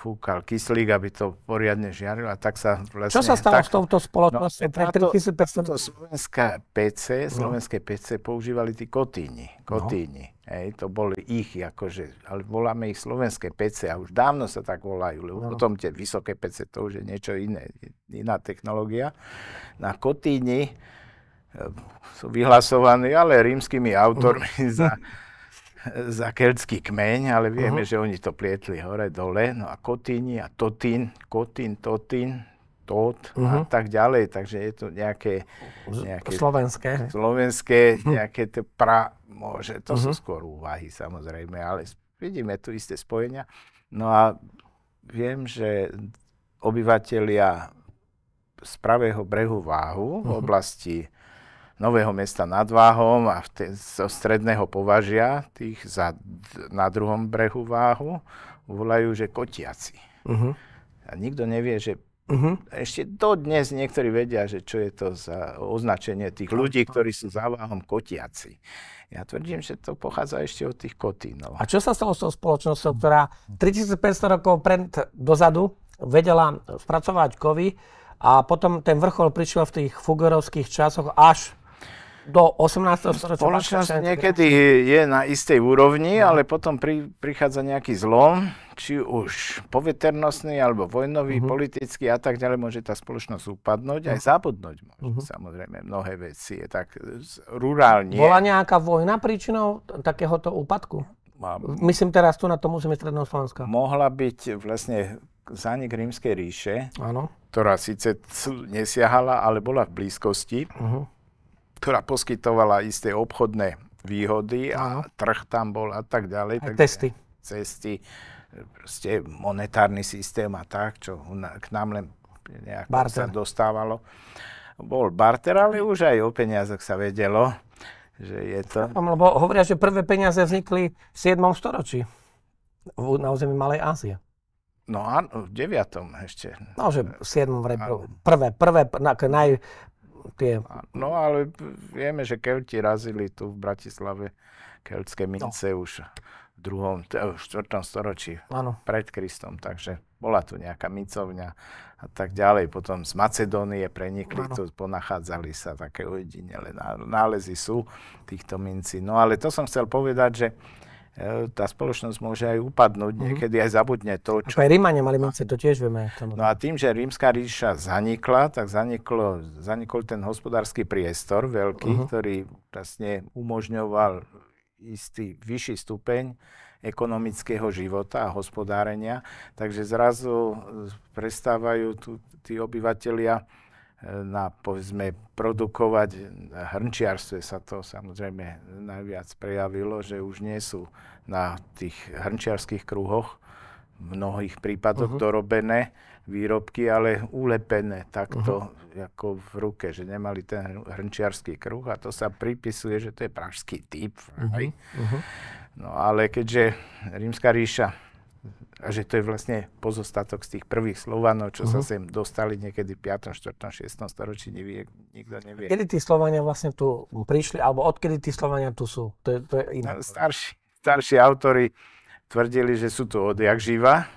fúkal kyslík, aby to poriadne žiarilo a tak sa vlastne... Čo sa stalo tak, s touto spoločnosťou no, pre 3500? To slovenská PC, no. slovenské PC používali tí kotíni, no. kotíni. No. Hej, to boli ich, akože, ale voláme ich slovenské PC a už dávno sa tak volajú, lebo no. potom tie vysoké PC to už je niečo iné, iná technológia. Na kotíni eh, sú vyhlasovaní, ale rímskymi autormi za za keltský kmeň, ale vieme, uh-huh. že oni to plietli hore, dole, no a Kotíni a Totín, Kotín, Totín, tot uh-huh. a mhm. tak ďalej, takže je to nejaké... nejaké slovenské. Slovenské, mhm. nejaké to pra, môže, to uh-huh. sú skôr úvahy samozrejme, ale vidíme tu isté spojenia. No a viem, že obyvatelia z pravého brehu Váhu v oblasti Nového mesta nad Váhom a te, zo stredného považia, tých za, na druhom brehu Váhu, volajú, že kotiaci. Uh-huh. A nikto nevie, že uh-huh. ešte dodnes niektorí vedia, že čo je to za označenie tých ľudí, ktorí sú za Váhom kotiaci. Ja tvrdím, že to pochádza ešte od tých kotínov. A čo sa stalo s tou spoločnosťou, ktorá 3500 rokov pred, dozadu vedela spracovať kovy a potom ten vrchol prišiel v tých fugerovských časoch až do 18. storočia. Spoločnosť niekedy je na istej úrovni, no. ale potom pri, prichádza nejaký zlom, či už poveternostný, alebo vojnový, uh-huh. politický a tak ďalej, môže tá spoločnosť upadnúť, uh-huh. aj zabudnúť môže, uh-huh. samozrejme, mnohé veci. Je tak rurálne. Bola nejaká vojna príčinou takéhoto úpadku? A, Myslím teraz tu na tom území Stredného Slovenska. Mohla byť vlastne zánik Rímskej ríše, ano. ktorá síce nesiahala, ale bola v blízkosti. Uh-huh ktorá poskytovala isté obchodné výhody a Aha. trh tam bol a tak ďalej. Aj tak, testy. Cesty, proste monetárny systém a tak, čo k nám len nejak Barter. sa dostávalo. Bol barter, ale už aj o peniazoch sa vedelo, že je to... Lebo hovoria, že prvé peniaze vznikli v 7. storočí na území Malej Ázie. No áno, v 9. ešte. No, že v 7. vraj prvé, prvé, prvé, naj, tie... No ale vieme, že Kelti razili tu v Bratislave keltské no. mince no. už v druhom, v čtvrtom storočí ano. pred Kristom, takže bola tu nejaká mincovňa a tak ďalej. Potom z Macedónie prenikli ano. tu, ponachádzali sa také ojedinele nálezy sú týchto mincí. No ale to som chcel povedať, že uh, E, tá spoločnosť môže aj upadnúť, mm-hmm. niekedy aj zabudne to, čo... Ako aj Rímania mali mince, to tiež vieme. Tomu. No a tým, že rímska ríša zanikla, tak zaniklo, zanikol ten hospodársky priestor veľký, mm-hmm. ktorý vlastne umožňoval istý vyšší stupeň ekonomického života a hospodárenia. Takže zrazu e, prestávajú tu, tí obyvateľia na, povedzme, produkovať. hrnčiarstve sa to samozrejme najviac prejavilo, že už nie sú na tých hrnčiarských kruhoch v mnohých prípadoch uh-huh. dorobené výrobky, ale ulepené takto uh-huh. ako v ruke, že nemali ten hrnčiarský kruh a to sa pripisuje, že to je pražský typ. Uh-huh. Uh-huh. No ale keďže Rímska ríša a že to je vlastne pozostatok z tých prvých Slovanov, čo uh-huh. sa mhm. sem dostali niekedy v 5., 4., 6. storočí, nevie, nikto nevie. Kedy tí Slovania vlastne tu prišli, alebo odkedy tí Slovania tu sú? To je, to je iné. No, starší, starší autory tvrdili, že sú tu odjak živa.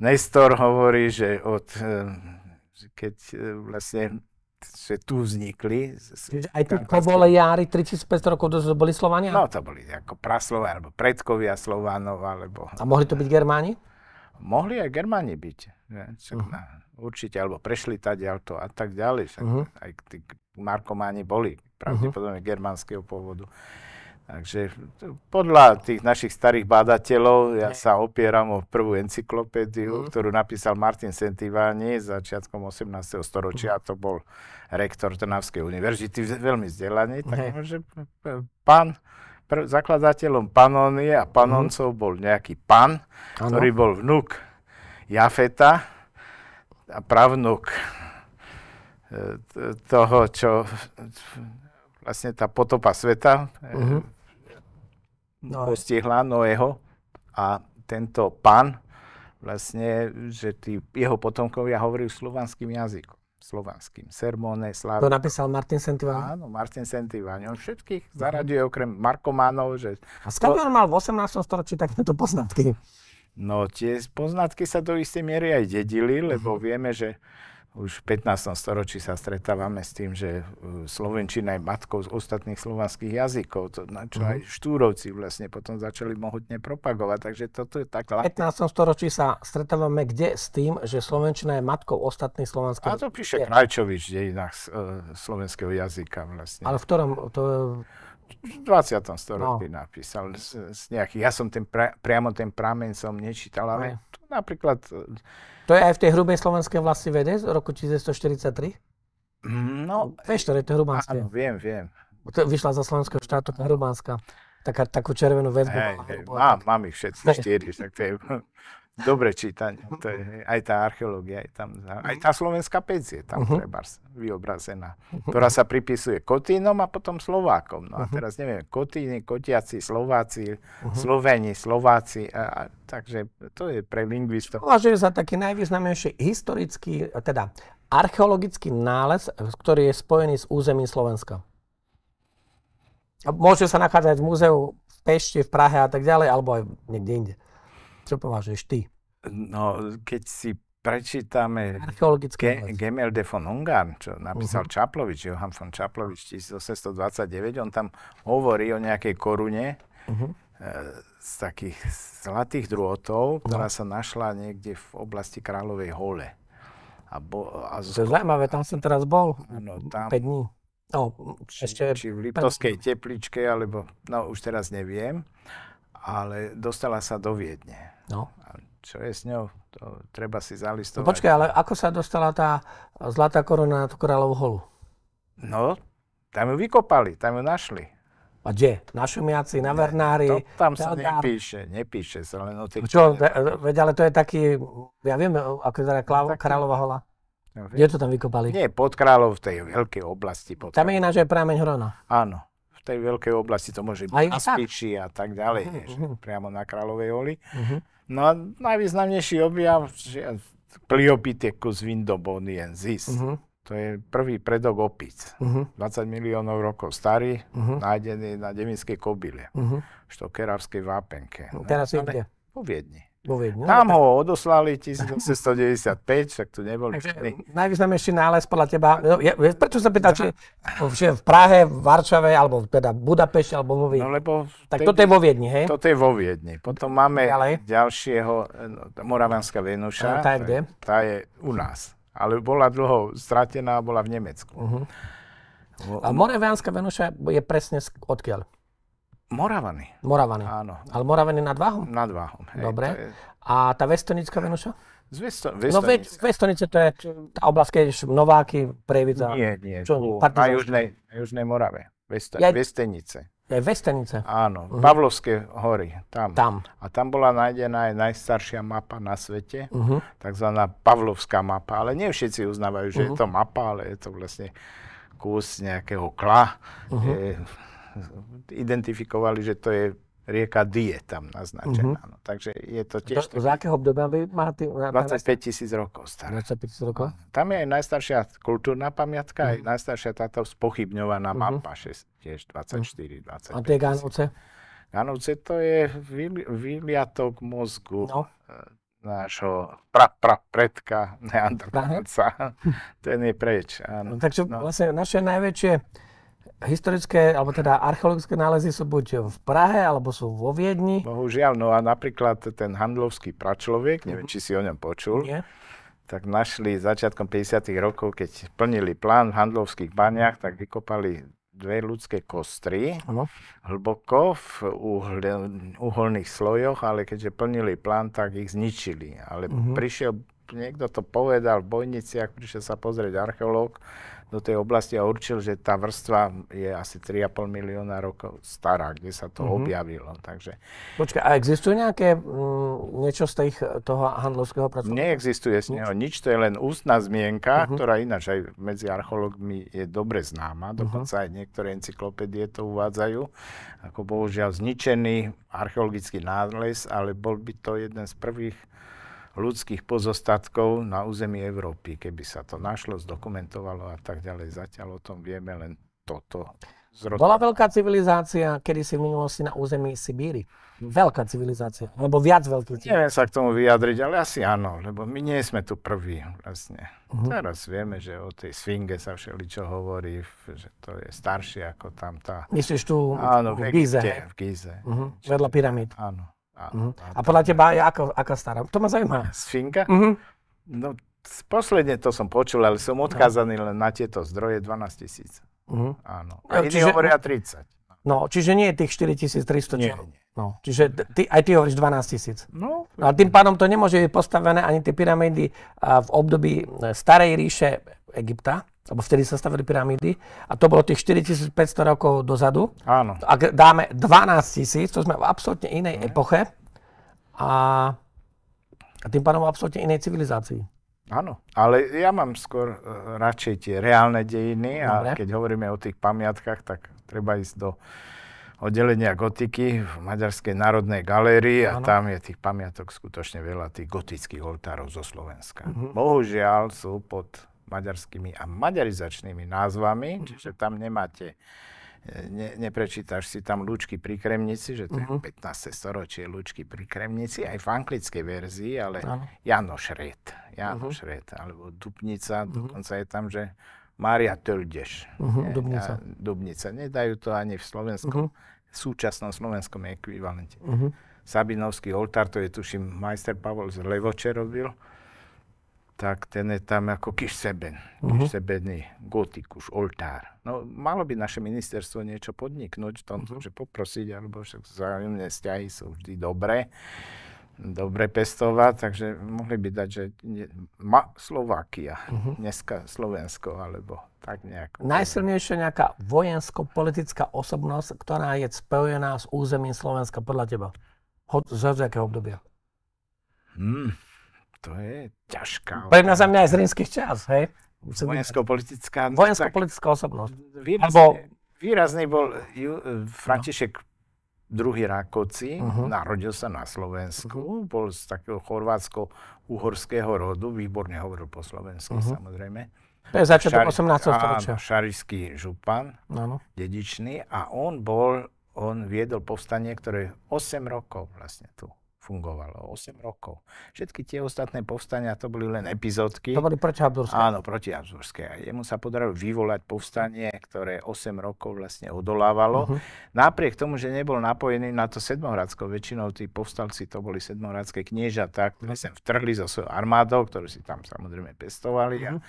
Nestor hovorí, že od, eh, keď eh, vlastne že tu vznikli. Čiže aj tí povole 3500 rokov dozadu boli Slovania? No to boli ako praslova alebo predkovia Slovanov, alebo... A mohli to byť Germáni? Mohli aj Germáni byť. Ne? uh-huh. na, určite, alebo prešli tadialto a tak ďalej. Však uh-huh. Aj tí Markománi boli pravdepodobne uh-huh. germánskeho pôvodu. Takže podľa tých našich starých bádateľov, ja sa opieram o prvú encyklopédiu, mm. ktorú napísal Martin Sentiváni začiatkom 18. storočia, mm. to bol rektor Trnavskej univerzity, veľmi vzdelaný, Takže pán, pr- zakladateľom Panónie a mhm. Panoncov mm. bol nejaký pán, ano. ktorý bol vnuk Jafeta a pravnuk e, toho, čo vlastne tá potopa sveta, uh-huh no. postihla Noého a tento pán vlastne, že tí jeho potomkovia hovorí slovanským jazykom. Slovanským. Sermone, slávy. To napísal Martin Sentivan. Áno, Martin Sentivan. On všetkých mhm. zaraďuje okrem Markománov. Že... A on mal v 18. storočí takéto poznatky? No tie poznatky sa do istej miery aj dedili, lebo mhm. vieme, že už v 15. storočí sa stretávame s tým, že e, Slovenčina je matkou z ostatných slovanských jazykov, to, na čo mhm. aj štúrovci vlastne potom začali mohutne propagovať. Takže toto je tak... V 15. storočí sa stretávame kde s tým, že Slovenčina je matkou ostatných slovanských... A to píše Krajčovič v dejinách e, slovenského jazyka vlastne. Ale v ktorom... To... V 20. storočí no. napísal z, z Ja som ten pra, priamo ten pramen som nečítal, ale no. napríklad e, to je aj v tej hrubej slovenskej vlasti vede z roku 1943? No... Vieš, to je Hrubánske? Áno, viem, viem. To vyšla za slovenského štátu tá Hrubánska. Taká, takú červenú väzbu. Hej, hej, mám, mám ich všetci štyri, tak to je dobre čítanie. To je aj tá archeológia, aj, tam, aj mhm. tá slovenská pec je tam uh-huh. treba vyobrazená, mhm. ktorá sa pripisuje Kotínom a potom Slovákom. No a teraz neviem, Kotíny, Kotiaci, Slováci, uh-huh. Sloveni, Slováci, a, a, takže to je pre lingvistov. Považujú za taký najvýznamnejší historický, teda archeologický nález, ktorý je spojený s územím Slovenska. Môže sa nachádzať v múzeu v Pešti, v Prahe a tak ďalej, alebo aj niekde inde čo považuješ ty? No, keď si prečítame Ge- de von Ungarn, čo napísal uh-huh. Čaplovič, Johann von Čaplovič 1629, on tam hovorí o nejakej korune uh-huh. e, z takých zlatých drôtov, no. ktorá no. sa našla niekde v oblasti Kráľovej hole. A bo, a To je zaujímavé, tam som teraz bol, no, tam... 5 dní. No, či, ešte... či v Liptovskej tepličke, alebo, no už teraz neviem ale dostala sa do Viedne. No. A čo je s ňou, to treba si zalistovať. No počkaj, ale ako sa dostala tá zlatá korona na tú kráľovú holu? No, tam ju vykopali, tam ju našli. A kde? Na Šumiaci, na Vernári? To tam sa teodár. nepíše, nepíše sa len o tých... No čo, veď ale to je taký, ja viem, ako je teda kráľ, no, taký, Kráľová hola. No, kde to tam vykopali? Nie, pod Kráľov, v tej veľkej oblasti. Pod tam je ináč aj prámeň Hrona. Áno tej veľkej oblasti, to môže byť Aspiči a tak ďalej, uh-huh. Mhm, mhm. že priamo na Kráľovej oli. Uh-huh. No a najvýznamnejší objav, že Pliopithecus windoboniensis. Uh-huh. To je prvý predok opic, uh-huh. 20 miliónov rokov starý, uh-huh. nájdený na Deminskej kobile, uh-huh. v štokeravskej vápenke. No, teraz je no, kde? Po Viedni. Vo Viedni. No, tam ho odoslali 1895, však tu neboli. Takže najvýznamnejší nález podľa teba, no, je, prečo sa pýtať? či či no. v Prahe, v Varšave, alebo teda Budapešti, alebo vo Viedni. No lebo... Tak tej, toto je vo Viedni, hej? Toto je vo Viedni. Potom máme Ďalej. ďalšieho, no, Moravanská Venuša. No, tá je kde? Tá je u nás. Ale bola dlho stratená, bola v Nemecku. Uh-huh. A Moravianská Venuša je presne odkiaľ? Moravany. Moravany. Áno. Ale Moravany nad Váhom? Nad Váhom, hej. Dobre. Je... A tá vestonická Venuša? Zvesto, no ve, Vestonice to je tá oblasť, keď Nováky, Previca. Nie, nie. Čo, na južnej, na južnej Morave. Vesta, ja, Vestenice. Je Vestenice. Áno, uh-huh. Pavlovské hory, tam. tam. A tam bola nájdená aj najstaršia mapa na svete, uh-huh. takzvaná Pavlovská mapa. Ale nie všetci uznávajú, že uh-huh. je mhm. to mapa, ale je to vlastne kus nejakého kla. Uh-huh. Eh, je, identifikovali, že to je rieka Die tam naznačená. Uh-huh. No, takže je to tiež... To, z akého obdobia by má tý, na, 25 tisíc rokov stará. 25 tisíc rokov? No, tam je aj najstaršia kultúrna pamiatka, uh-huh. aj mhm. najstaršia táto spochybňovaná uh-huh. mapa, šest, tiež 24, uh-huh. 25 A tie Ganovce? Ganovce to je výliatok vyliatok mozgu no. Eh, nášho pra, pra, predka Neandertálca. Ten je preč. Áno. No, takže no. vlastne naše najväčšie historické, alebo teda archeologické nálezy sú buď v Prahe, alebo sú vo Viedni. Bohužiaľ, no a napríklad ten handlovský pračlovek, neviem, mhm. či si o ňom počul. Nie tak našli začiatkom 50. rokov, keď plnili plán v handlovských baniach, tak vykopali dve ľudské kostry ano. hlboko v uhl, uholných slojoch, ale keďže plnili plán, tak ich zničili. Ale uh-huh. prišiel, niekto to povedal v bojniciach, prišiel sa pozrieť archeológ do tej oblasti a určil, že tá vrstva je asi 3,5 milióna rokov stará, kde sa to mm-hmm. objavilo. Takže... Počkaj, a existuje nejaké m, mm, niečo z tých, toho handlovského pracovníka? Neexistuje z neho nič, to je len ústna zmienka, mm-hmm. ktorá ináč aj medzi archeológmi je dobre známa, mhm. dokonca mm-hmm. aj niektoré encyklopédie to uvádzajú, ako bohužiaľ zničený archeologický nález, ale bol by to jeden z prvých ľudských pozostatkov na území Európy, keby sa to našlo, zdokumentovalo a tak ďalej. Zatiaľ o tom vieme len toto. Zrotka. Bola veľká civilizácia, kedy si v minulosti na území Sibíry. Veľká civilizácia, alebo viac veľkých. Neviem sa k tomu vyjadriť, ale asi áno, lebo my nie sme tu prví vlastne. Uh-huh. Teraz vieme, že o tej Sfinge sa všeličo hovorí, že to je staršie ako tam tá... Myslíš tu áno, v, v Gize? v Gize. Uh-huh. Vedľa pyramíd. Áno. Áno, uh-huh. Mhm. A podľa teba je ako, aká stará? To ma zaujíma. Sfinka? Uh-huh. No, posledne to som počul, ale som odkázaný len na tieto zdroje 12 tisíc. Uh-huh. Áno. No, a iní čiže, hovoria 30. No, čiže nie je tých 4300. Nie, nie. No, čiže ty, aj ty hovoríš 12 tisíc. No, no. A tým pádom to nemôže byť postavené ani tie pyramídy v období e, starej ríše Egypta, lebo vtedy sa stavili pyramídy a to bolo tých 4500 rokov dozadu. Áno. Ak dáme 12 tisíc, to sme v absolútne inej mm. epoche a, a tým pádom v absolútne inej civilizácii. Áno, ale ja mám skôr uh, radšej tie reálne dejiny a Dobre. keď hovoríme o tých pamiatkách, tak treba ísť do oddelenia gotiky v Maďarskej národnej galérii a tam je tých pamiatok skutočne veľa, tých gotických oltárov zo Slovenska. Uh-huh. Bohužiaľ sú pod maďarskými a maďarizačnými názvami, čiže mhm. tam nemáte e, ne, neprečítaš si tam Lúčky pri Kremnici, že to je uh-huh. Mhm. 15. storočie Lúčky pri Kremnici, aj v anglickej verzii, ale uh-huh. Janoš Rét, Janoš uh-huh. Mhm. Rét, alebo Dubnica, uh-huh. dokonca je tam, že Mária Töldeš. Uh-huh, Dubnica. A, Dubnica. Nedajú to ani v slovenskom, uh-huh. súčasnom slovenskom ekvivalente. Uh-huh. Sabinovský oltár, to je tuším majster Pavol z Levoče robil tak ten je tam ako Kišseben, uh-huh. Kišsebený mhm. gotik, už oltár. No, malo by naše ministerstvo niečo podniknúť, tom, uh-huh. Mhm. že poprosiť, alebo však zájomné vzťahy sú vždy dobré, dobre pestovať, takže mohli by dať, že ne, ma Slovakia, uh-huh. Mhm. dneska Slovensko, alebo tak nejak. Najsilnejšia nejaká vojensko-politická osobnosť, ktorá je spojená s územím Slovenska, podľa teba? Ho- z jakého obdobia? Hmm to je ťažká. Pre nás za mňa je z rímskych čas, hej? Vojensko-politická... Vojensko-politická osobnosť. Výrazný, Alebo... bol ju, no. František no. druhý Rákoci, uh-huh. narodil sa na Slovensku, uh-huh. bol z takého chorvátsko-uhorského rodu, výborne hovoril po slovensku uh-huh. samozrejme. To je začiatok 18. storočia. Šarišský župan, ano. dedičný, a on bol, on viedol povstanie, ktoré 8 rokov vlastne tu fungovalo. 8 rokov. Všetky tie ostatné povstania to boli len epizódky. To boli proti Áno, proti Habsburské. A jemu sa podarilo vyvolať povstanie, ktoré 8 rokov vlastne odolávalo. Uh-huh. Napriek tomu, že nebol napojený na to sedmohradsko, väčšinou tí povstalci to boli sedmohradské kniežatá, ktoré mhm. uh-huh. sem vtrhli so svojou armádou, ktorú si tam samozrejme pestovali a mhm.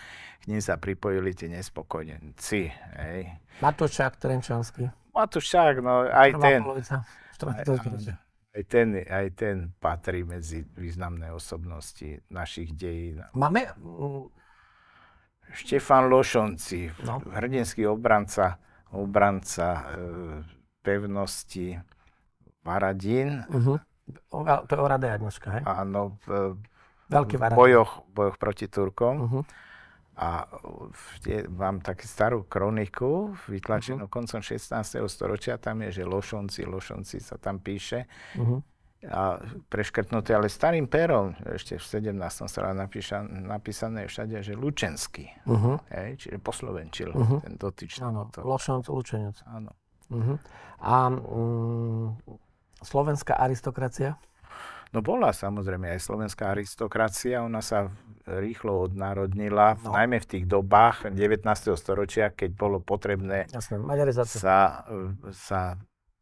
k ním sa pripojili tí nespokojenci. Hej. Matušák Trenčanský. Matušák, no aj Prvá ten. Polovica. Aj ten, aj ten patrí medzi významné osobnosti našich dejín. Máme... Štefan Lošonci, no. hrdinský obranca, obranca e, pevnosti Varadín. Uh-huh. To je Oradea dneska, hej? Áno. V, e, Veľký Varadín. bojoch, bojoch proti Turkom. Uh-huh a je, mám takú starú kroniku, vytlačenú uh-huh. koncom 16. storočia, tam je, že lošonci, lošonci sa tam píše. Uh-huh. A preškrtnuté, ale starým perom, ešte v 17. storočí napíša, napísané všade, že Lučenský. Uh-huh. Hej, čiže poslovenčil uh-huh. ten dotyčný. Áno, Lošonc, Lučenec. Áno. Uh-huh. A um, slovenská aristokracia? No bola samozrejme aj slovenská aristokracia, ona sa rýchlo odnárodnila, no. najmä v tých dobách 19. storočia, keď bolo potrebné Jasne, sa, e, sa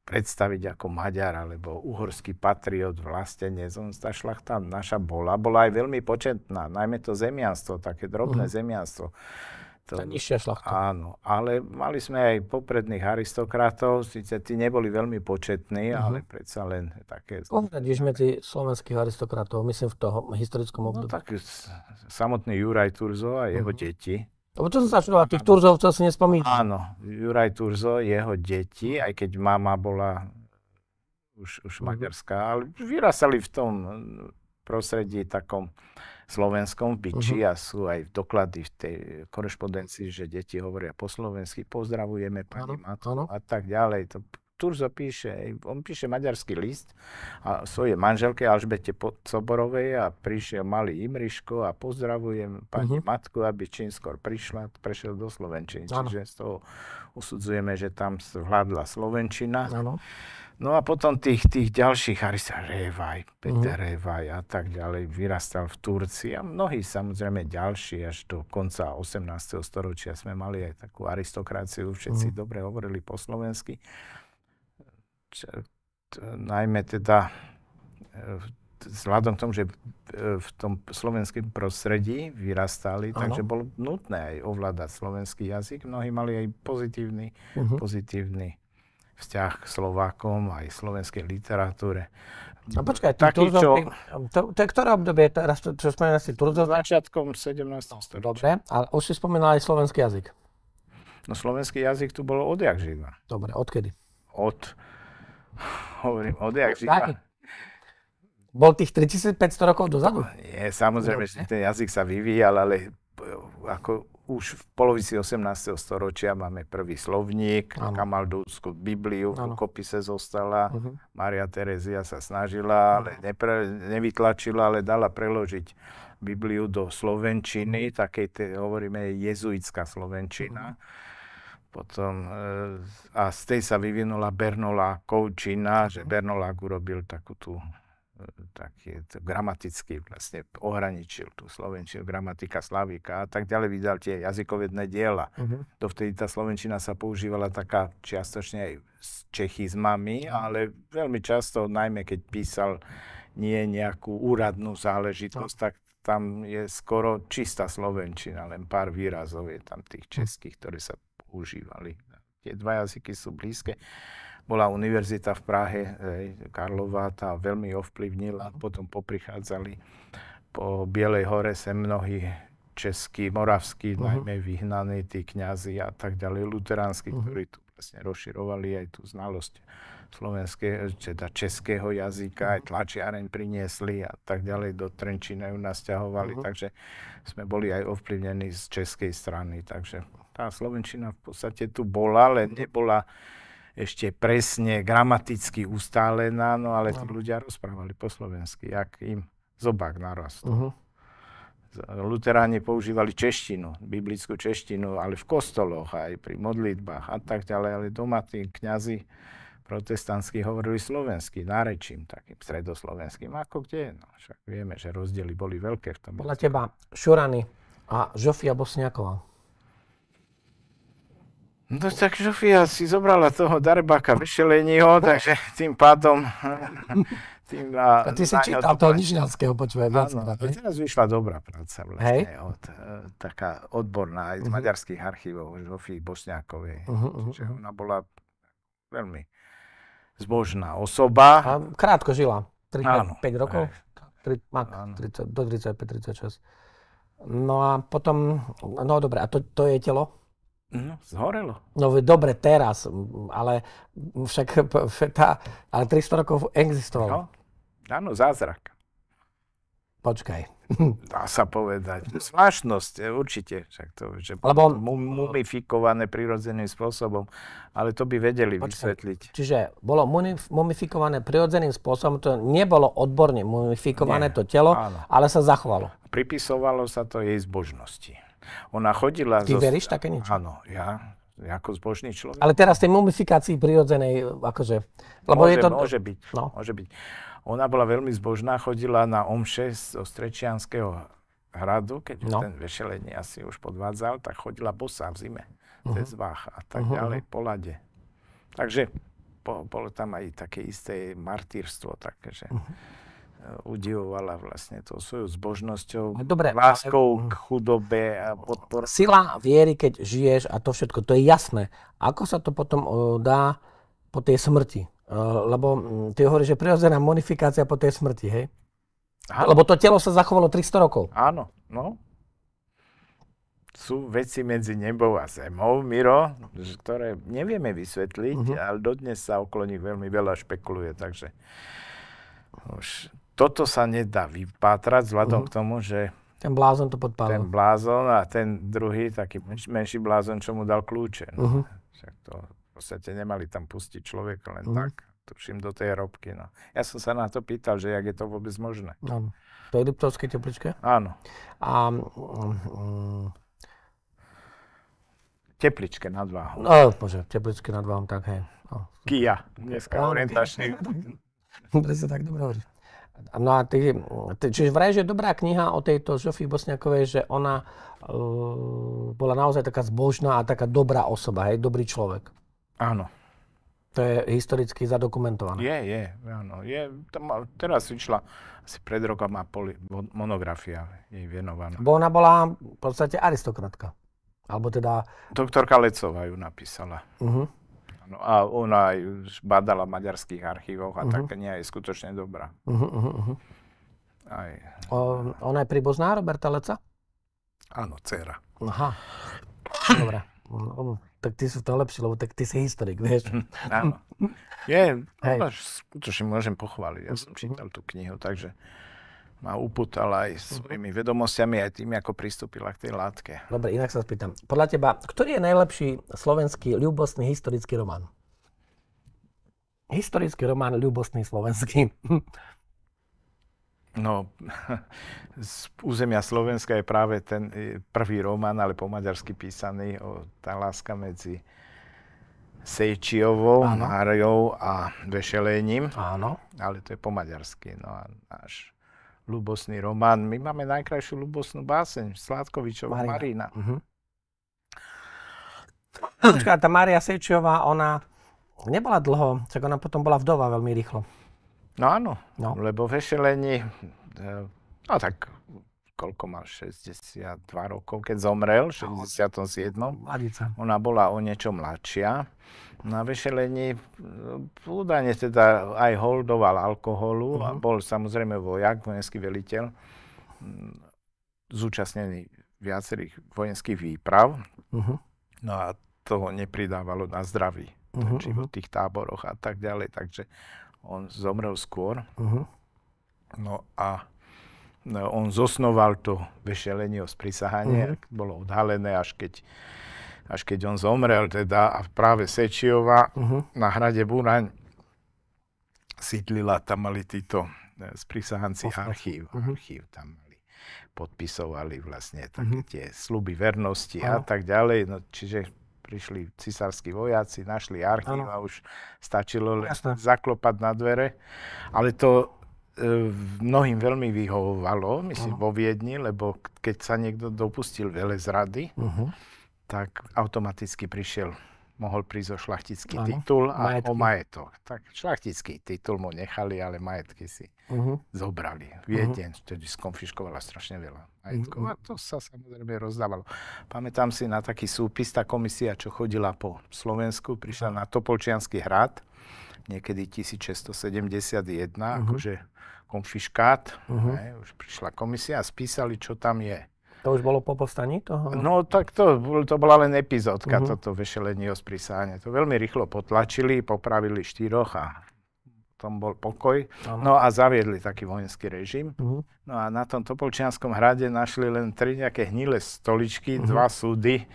predstaviť ako Maďar alebo uhorský patriot, vlastenie, On, tá šlachta naša bola. Bola aj veľmi početná, najmä to zemianstvo, také drobné mm. zemianstvo. To, tá nižšia šlachta. Áno, ale mali sme aj popredných aristokratov, síce tí neboli veľmi početní, uh-huh. ale predsa len také... Ohľadíš medzi slovenských aristokratov, myslím v tom historickom no období. No tak samotný Juraj Turzo a jeho uh-huh. deti. Lebo čo som sa tých Turzov, čo si nespomínam. Áno, Juraj Turzo, jeho deti, aj keď mama bola už, už mhm. maďarská, ale vyrastali v tom mm, prostredí takom slovenskom v Byči uh-huh. a sú aj doklady v tej korešpondencii, že deti hovoria po slovensky, pozdravujeme pani ano, matku ano. a tak ďalej. To Turzo píše, on píše maďarský list a svojej manželke Alžbete Coborovej a prišiel malý Imriško a pozdravujem pani uh-huh. matku, aby čím skôr prišla, prešiel do Slovenčiny. Ano. Čiže z toho usudzujeme, že tam vládla Slovenčina. Ano. No a potom tých, tých ďalších, Arisa Revaj, Peter mm. Revaj a tak ďalej, vyrastal v Turcii a mnohí samozrejme ďalší, až do konca 18. storočia sme mali aj takú aristokraciu, všetci mm. dobre hovorili po slovensky. Čo, to, najmä teda e, vzhľadom k tomu, že v e, tom slovenskom prostredí vyrastali, ano. takže bolo nutné aj ovládať slovenský jazyk. Mnohí mali aj pozitívny, mm-hmm. pozitívny vzťah k Slovákom aj slovenskej literatúre. No počkaj, Taký, čo... to, to, je ktoré obdobie, teraz čo, čo spomínal si Turzov? Začiatkom 17. storočia. Dobre, ale už si spomínal aj slovenský jazyk. No slovenský jazyk tu bolo odjak živa. Dobre, odkedy? Od, hovorím, odjak živa. Bol tých 3500 rokov dozadu? Nie, samozrejme, že ten jazyk sa vyvíjal, ale e, ako už v polovici 18. storočia máme prvý slovník, ano. kamaldúskú Bibliu v kopise zostala. Uh-huh. Maria Terezia sa snažila, ale nepre, nevytlačila, ale dala preložiť Bibliu do slovenčiny, takej, te, hovoríme, jezuitská slovenčina. Uh-huh. Potom, e, a z tej sa vyvinula Bernola čina, že mhm. Bernolák urobil takú tú taký gramatický vlastne ohraničil tú slovenčinu, gramatika Slavika a tak ďalej, vydal tie jazykovedné diela. Uh-huh. Dovtedy tá slovenčina sa používala taká čiastočne aj s čechizmami, mhm. ale veľmi často, najmä keď písal nie nejakú úradnú záležitosť, uh-huh. tak tam je skoro čistá slovenčina, len pár výrazov je tam tých mhm. českých, ktoré sa používali. Tie dva jazyky sú blízke. Uh, bola univerzita v Prahe, Karlová, tá veľmi ovplyvnila. Potom poprichádzali po Bielej hore sem mnohí českí, moravskí, uh-huh. najmä vyhnaní tí kňazi a tak ďalej, luteránsky, uh-huh. Mhm. ktorí tu vlastne rozširovali aj tú znalosť slovenského, teda českého jazyka, mhm. aj tlačiareň priniesli a tak ďalej do Trenčína ju nasťahovali, uh-huh. takže sme boli aj ovplyvnení z českej strany, takže tá Slovenčina v podstate tu bola, ale nebola ešte presne gramaticky ustálená, no ale tí ľudia rozprávali po slovensky, jak im zobák narastol. Uh-huh. Luteráni používali češtinu, biblickú češtinu, ale v kostoloch aj pri modlitbách a tak ďalej, ale doma tí kňazi protestantskí hovorili slovensky, nárečím takým stredoslovenským, ako kde, no však vieme, že rozdiely boli veľké v tom. Podľa teba Šurany a Žofia Bosniaková. No tak Žofia si zobrala toho darbáka vyšeleního, takže tým pádom... Tým na, a ty si čítal toho Nižňanského, počúvaj, viackrát, no, Teraz vyšla dobrá práca vlastne, Hej. Od, e, taká odborná, aj z uh-huh. maďarských archívov, Žofii Bosňákovej. Uh-huh, Čiže ona bola veľmi zbožná osoba. A krátko žila, 35 rokov, 3, mak, 30, do 35-36. No a potom, no dobre, a to, to je telo? No, zhorelo. No dobre, teraz, ale však tá, ale 300 rokov existovalo. No, áno, zázrak. Počkaj. Dá sa povedať. Zvláštnosť, určite. Však to, že Lebo, mumifikované prirodzeným spôsobom. Ale to by vedeli počkaj, vysvetliť. Čiže bolo mumifikované prirodzeným spôsobom, to nebolo odborne mumifikované Nie, to telo, áno. ale sa zachovalo. Pripisovalo sa to jej zbožnosti. Ona chodila... Ty zo... veríš také niečo? Áno, ja ako zbožný človek. Ale teraz tej mumifikácii prirodzenej, akože... Lebo môže, je to... môže byť, no. môže byť. Ona bola veľmi zbožná, chodila na omše zo Strečianského hradu, keď no. ten vešelenie asi už podvádzal, tak chodila bosá v zime, uh-huh. cez vách a tak uh-huh. ďalej, mhm. po lade. Takže po, bolo tam aj také isté martýrstvo, takže... Uh-huh udivovala vlastne tou svojou zbožnosťou, Dobre, láskou ale... k chudobe a podporu. Sila viery, keď žiješ a to všetko, to je jasné. Ako sa to potom dá po tej smrti? Lebo ty hovoríš, že prirodzená modifikácia po tej smrti, hej? Áno. Lebo to telo sa zachovalo 300 rokov. Áno, no. Sú veci medzi nebou a zemou, Miro, ktoré nevieme vysvetliť, uh-huh. ale dodnes sa okolo nich veľmi veľa špekuluje, takže už toto sa nedá vypátrať vzhľadom uh-huh. k tomu, že... Ten blázon to podpálil. Ten blázon a ten druhý, taký menší blázon, čo mu dal kľúče. No. Uh-huh. Však to v podstate nemali tam pustiť človek len uh-huh. tak, tuším, do tej robky. No. Ja som sa na to pýtal, že jak je to vôbec možné. Áno. To je Liptovské tepličke? Áno. A, um, Tepličke nad váhom. No, bože, tepličke nad váhom, tak hej. No. Kia, dneska orientačný. sa tak, dobre hovoríš. No a ty, ty, čiže vraj, že dobrá kniha o tejto Zofii Bosniakovej, že ona uh, bola naozaj taká zbožná a taká dobrá osoba, hej, dobrý človek. Áno. To je historicky zadokumentované. Je, je, áno. Je, tam, teraz vyšla asi pred rokom a poli, monografia jej venovaná. Bo ona bola v podstate aristokratka. Alebo teda... Doktorka Lecová ju napísala. Uh-huh. Áno, a ona aj badala v maďarských archívoch a uh-huh. tak mhm. nie je skutočne dobrá. Uh-huh, Aj. O, ona je príbuzná Roberta Leca? Áno, dcera. Aha, dobre. No, tak ty si to tom lepší, lebo tak ty si historik, vieš. Áno. Je, ale skutočne môžem pochváliť. Ja som čítal tú knihu, takže ma uputala aj svojimi mhm. vedomostiami, aj tým, ako pristúpila k tej látke. Dobre, inak sa spýtam. Podľa teba, ktorý je najlepší slovenský ľubostný historický román? Historický román ľubostný slovenský. No, z územia Slovenska je práve ten e, prvý román, ale po maďarsky písaný, o tá láska medzi Sejčiovou, Áno. Máriou a Vešelením. Áno. Ale to je po maďarsky, no a náš ľubosný román. My máme najkrajšiu ľubosnú báseň, Sládkovičová Marina. Marina. Uh-huh. Mhm. Počká, tá Mária Sejčiová, ona nebola dlho, tak ona potom bola vdova veľmi rýchlo. No áno, no. lebo vešelení, e, no tak koľko mal, 62 rokov, keď zomrel, v 67. No, Mladica. Ona bola o niečo mladšia. Na vyšelení e, údajne teda aj holdoval alkoholu uh-huh. a mhm. bol samozrejme vojak, vojenský veliteľ, zúčastnený viacerých vojenských výprav. Uh-huh. No a to ho nepridávalo na zdraví, uh-huh. či v tých táboroch a tak ďalej. Takže on zomrel skôr. Uh-huh. No a no, on zosnoval to vešelenie o sprísahanie, mm-hmm. bolo odhalené, až keď, až keď on zomrel teda a práve Sečiova mm-hmm. na hrade Buraň sídlila, tam mali títo e, sprísahanci archív, mm-hmm. archív tam mali podpisovali vlastne také mm-hmm. tie sluby vernosti ano. a tak ďalej. No, čiže prišli cisársky vojaci, našli archív ano. a už stačilo len zaklopať na dvere. Ale to E, mnohým veľmi vyhovovalo, myslím, vo Viedni, lebo keď sa niekto dopustil veľa zrady, uh-huh. Mhm. tak automaticky prišiel mohol prísť o šlachtický ano. titul a majetky. o majetok. Tak šlachtický titul mu nechali, ale majetky si uh-huh. zobrali. Mhm. Viedeň uh-huh. vtedy skonfiškovala strašne veľa majetkov. Uh-huh. A to sa samozrejme rozdávalo. Pamätám si na taký súpis, tá komisia, čo chodila po Slovensku, prišla uh-huh. na Topolčiansky hrad niekedy 1671, uh-huh. Mhm. akože konfiškát, uh-huh. Mhm. ne, už prišla komisia a spísali, čo tam je. To už bolo po povstaní toho? No tak to, to bola len epizódka, uh-huh. toto vešelenie o sprísáne. To veľmi rýchlo potlačili, popravili štyroch a tom bol pokoj. Uh-huh. No a zaviedli taký vojenský režim. Uh-huh. No a na tom Topolčianskom hrade našli len tri nejaké hnilé stoličky, uh-huh. dva súdy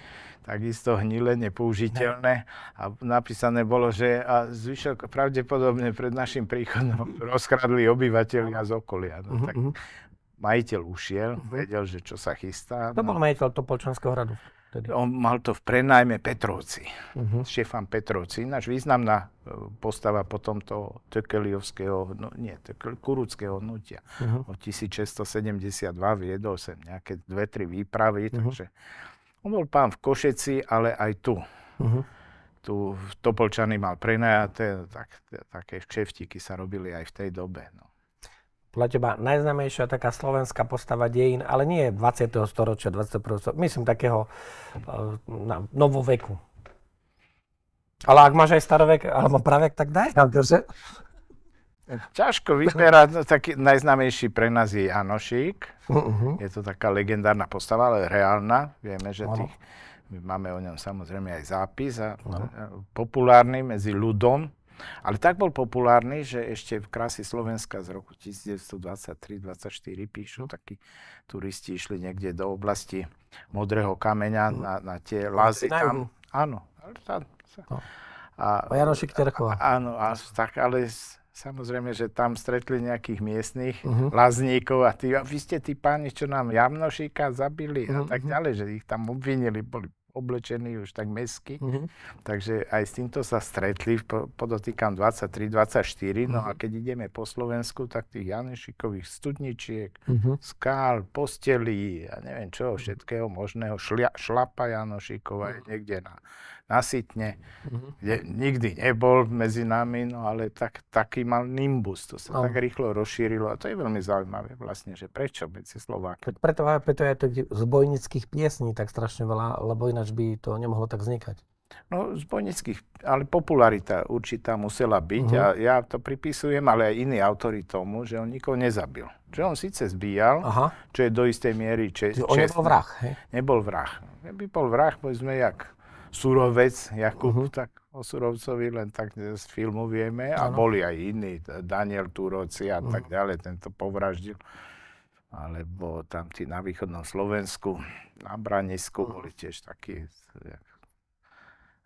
takisto hnilé, nepoužiteľné. A napísané bolo, že a zvyšok pravdepodobne pred našim príchodom rozkradli obyvateľia z okolia. No, uh-huh, tak uh-huh. majiteľ ušiel, uh-huh. vedel, že čo sa chystá. To bol no. majiteľ Topolčanského hradu. Tedy. On mal to v prenajme Petrovci, uh-huh. Štefan Petrovci, ináč významná e, postava potom toho Tekeliovského, no nie, tekel, Kuruckého hnutia. Uh-huh. Od 1672 viedol sem nejaké dve, tri výpravy, uh-huh. takže on bol pán v Košeci, ale aj tu. Uh-huh. Tu v Topolčany mal prenajaté, tak, také kšeftíky sa robili aj v tej dobe. No. Podľa teba najznamejšia taká slovenská postava dejín, ale nie 20. storočia, 21. storočia, myslím takého eh, na, novoveku. Ale ak máš aj starovek alebo pravek, tak daj Ja, Ťažko vyberať, no, taký najznámejší pre nás je Janošík. Uh-huh. Je to taká legendárna postava, ale reálna. Vieme, že tých, máme o ňom samozrejme aj zápis. A, uh-huh. a, populárny medzi ľudom. Ale tak bol populárny, že ešte v krásy Slovenska z roku 1923 1924 píšu, hm. takí turisti išli niekde do oblasti Modrého kameňa hm. na, na tie lázy tam. Áno. A, no. a, a Janošik Áno, a, tak ale... Samozrejme, že tam stretli nejakých miestnych uh-huh. Mhm. lazníkov a tí, a vy ste tí páni, čo nám Javnošíka zabili uh-huh. a mhm, tak mhm. ďalej, že ich tam obvinili, boli oblečení už tak mesky. Uh-huh. Takže aj s týmto sa stretli, podotýkam 23, 24. Uh-huh. No a keď ideme po Slovensku, tak tých Janešikových studničiek, uh-huh. skál, postelí a ja neviem čo, všetkého možného, šlia, šlapa Janošíkova uh-huh. niekde na nasytne, mm-hmm. nikdy nebol medzi nami, no ale tak, taký mal nimbus, to sa no. tak rýchlo rozšírilo a to je veľmi zaujímavé vlastne, že prečo medzi Slovákmi. Preto, preto je to zbojnických piesní tak strašne veľa, lebo ináč by to nemohlo tak vznikať. No, z bojnických, ale popularita určitá musela byť mm-hmm. a mhm. ja to pripisujem, ale aj iní autori tomu, že on nikoho nezabil. Že on síce zbíjal, Aha. čo je do istej miery čest. On nebol vrah, hej? Nebol vrah. Keby bol vrah, povedzme, jak Surovec Jakub, uh-huh. tak o Surovcovi len tak z filmu vieme Ano. a boli aj iní, Daniel Turoci a uh-huh. tak mhm. ďalej, ten to povraždil alebo tam tí na východnom Slovensku, na Branisku uh-huh. boli tiež takí,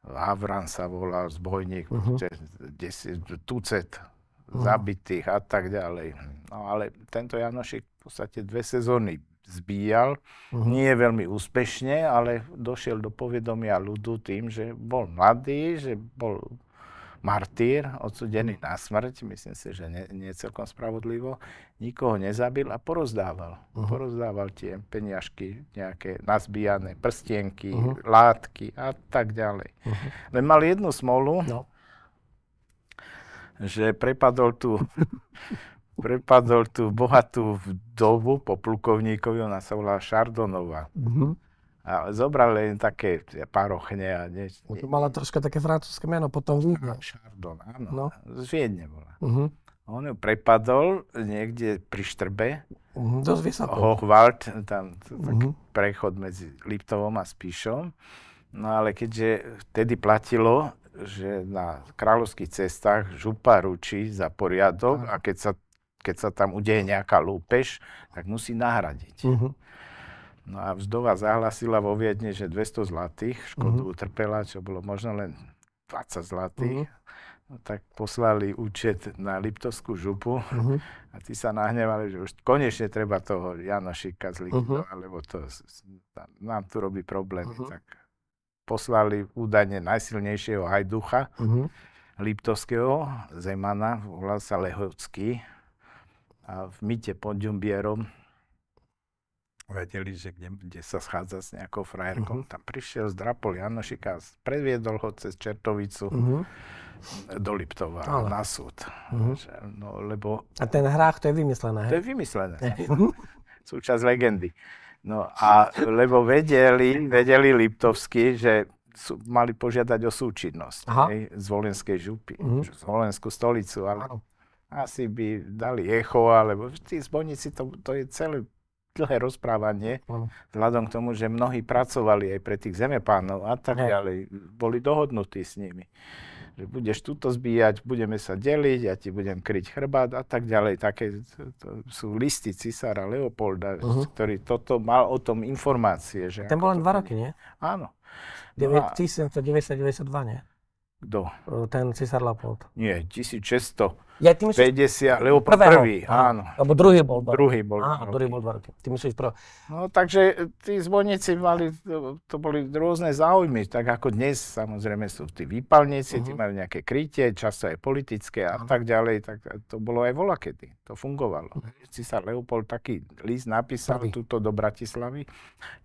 Avran sa volal, zbojník, uh-huh. Desi, tucet uh-huh. zabitých a tak ďalej. No ale tento Janošik v podstate dve sezóny zbíjal. Uh-huh. Nie veľmi úspešne, ale došiel do povedomia ľudu tým, že bol mladý, že bol martýr, odsudený mhm. na smrť, myslím si, že nie, nie celkom spravodlivo, nikoho nezabil a porozdával. Uh-huh. Porozdával tie peniažky, nejaké nazbijané prstienky, uh-huh. látky a tak ďalej. Uh-huh. Len mal jednu smolu, no. že prepadol tu prepadol tú bohatú vdovu po plukovníkovi, ona sa volá Šardonová. Mm-hmm. A zobral len také parochne a niečo. To mala troška také francúzske meno, potom Viedne. áno. No. Z Viedne bola. Uh-huh. On ju prepadol niekde pri Štrbe. Uh-huh. Dosť vysoko. Hochwald, tam uh-huh. prechod medzi Liptovom a Spíšom. No ale keďže vtedy platilo, že na kráľovských cestách župa ručí za poriadok a keď sa keď sa tam udeje nejaká lúpež, tak musí nahradiť. Uh-huh. No a vzdova zahlasila vo Viedne, že 200 zlatých, škodu uh-huh. utrpela, čo bolo možno len 20 zlatých. Uh-huh. No, tak poslali účet na Liptovskú župu uh-huh. a tí sa nahnevali, že už konečne treba toho Jana zlikvidovať, uh-huh. lebo to nám tu robí problémy. Uh-huh. Tak poslali údajne najsilnejšieho hajducha uh-huh. Liptovského, Zemana, volal sa Lehocký, a v mýte pod Ďumbierom, vedeli, že kde, kde sa schádza s nejakou frajerkou. Uh-huh. Tam prišiel, zdrapol Janošika, predviedol ho cez Čertovicu uh-huh. do Liptova Ale. na súd. Uh-huh. Že, no, lebo... A ten hrách, to je vymyslené. To je vymyslené. Uh-huh. Súčasť legendy. No a lebo vedeli, vedeli Liptovsky, že sú, mali požiadať o súčinnosť Hej, z Volenskej župy, uh-huh. z Volenskú stolicu. Ale asi by dali echo, alebo tí zbojníci, to, to je celé dlhé rozprávanie, vzhľadom k tomu, že mnohí pracovali aj pre tých zemepánov a tak ďalej, boli dohodnutí s nimi. Že budeš túto zbíjať, budeme sa deliť, ja ti budem kryť chrbát a tak ďalej. Také to, to sú listy cisára Leopolda, uh-huh. ktorý toto mal o tom informácie. Že Ten bol len dva roky, nie? Áno. No a... 1992, nie? Kto? Ten cisár Leopold. Nie, 1600. Ja, ty myslíš... 50, lebo prvého, prvý, áno. Lebo druhý bol dva Druhý bol dva Áno, druhý bol dva roky. Ty myslíš prvý. No takže e, tí zborníci mali, e, to boli rôzne záujmy, tak ako dnes samozrejme sú tí výpalníci, uh-huh. tí mhm. majú nejaké krytie, často aj politické a uh-huh. tak ďalej, tak e, to bolo aj volakedy, to fungovalo. Uh-huh. Mhm. Si sa Leopold taký list napísal prvý. túto do Bratislavy,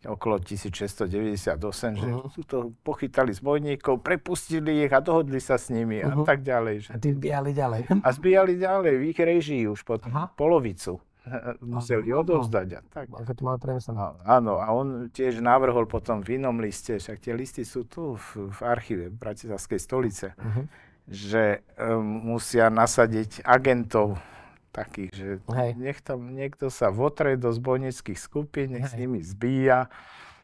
okolo 1698, uh-huh. že mhm. sú to pochytali zbojníkov, prepustili ich a dohodli sa s nimi uh-huh. a tak ďalej. Že... A tí biali ďalej. A rozbíjali ďalej, v ich režii už pod Aha. polovicu museli odovzdať. A tak. Ako to máme Áno, a on tiež navrhol potom v inom liste, však tie listy sú tu v, v archíve Bratislavskej stolice, uh-huh. že um, musia nasadiť agentov takých, že Hej. nech tam niekto sa votre do zbojnických skupín, nech Hej. s nimi zbíja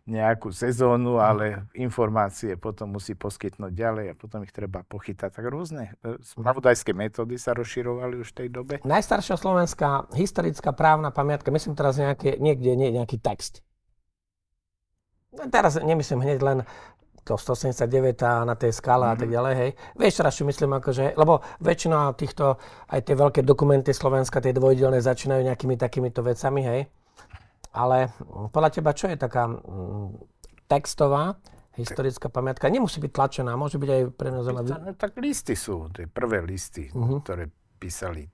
nejakú sezónu, ale informácie potom musí poskytnúť ďalej a potom ich treba pochytať. Tak rôzne e, spravodajské metódy sa rozširovali už v tej dobe. Najstaršia slovenská historická právna pamiatka, myslím teraz nejaké, niekde nie, nejaký text. No, teraz nemyslím hneď len to 189 a na tej skale mm-hmm. a tak mhm. ďalej, hej. Vieš teraz, čo myslím, akože, lebo väčšina týchto, aj tie veľké dokumenty Slovenska, tie dvojdelné, začínajú nejakými takýmito vecami, hej. Ale mm, podľa teba, čo je taká mm, textová historická pamiatka? Nemusí byť tlačená, môže byť aj prenozená. No, tak listy sú, tie prvé listy, uh-huh. ktoré písali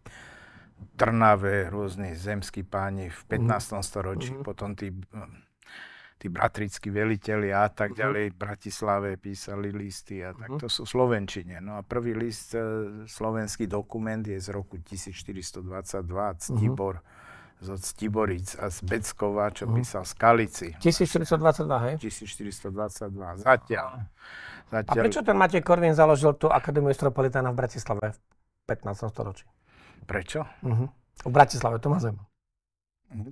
Trnave, rôzne zemskí páni v 15. Mhm. Uh-huh. storočí, uh-huh. potom tí, mm, tí bratrickí veliteľi a tak ďalej, v Bratislave písali listy a tak, to sú Slovenčine. No a prvý list, e, slovenský dokument je z roku 1422, Ctibor. Uh-huh zo Ctiboric a z Beckova, čo mhm. písal z Kalici. 1422, hej? 1422, zatiaľ. zatiaľ. A prečo ten Matej Korvin založil tú Akadémiu Estropolitána v Bratislave v 15. storočí? Prečo? Uh-huh. V Bratislave, to má zem.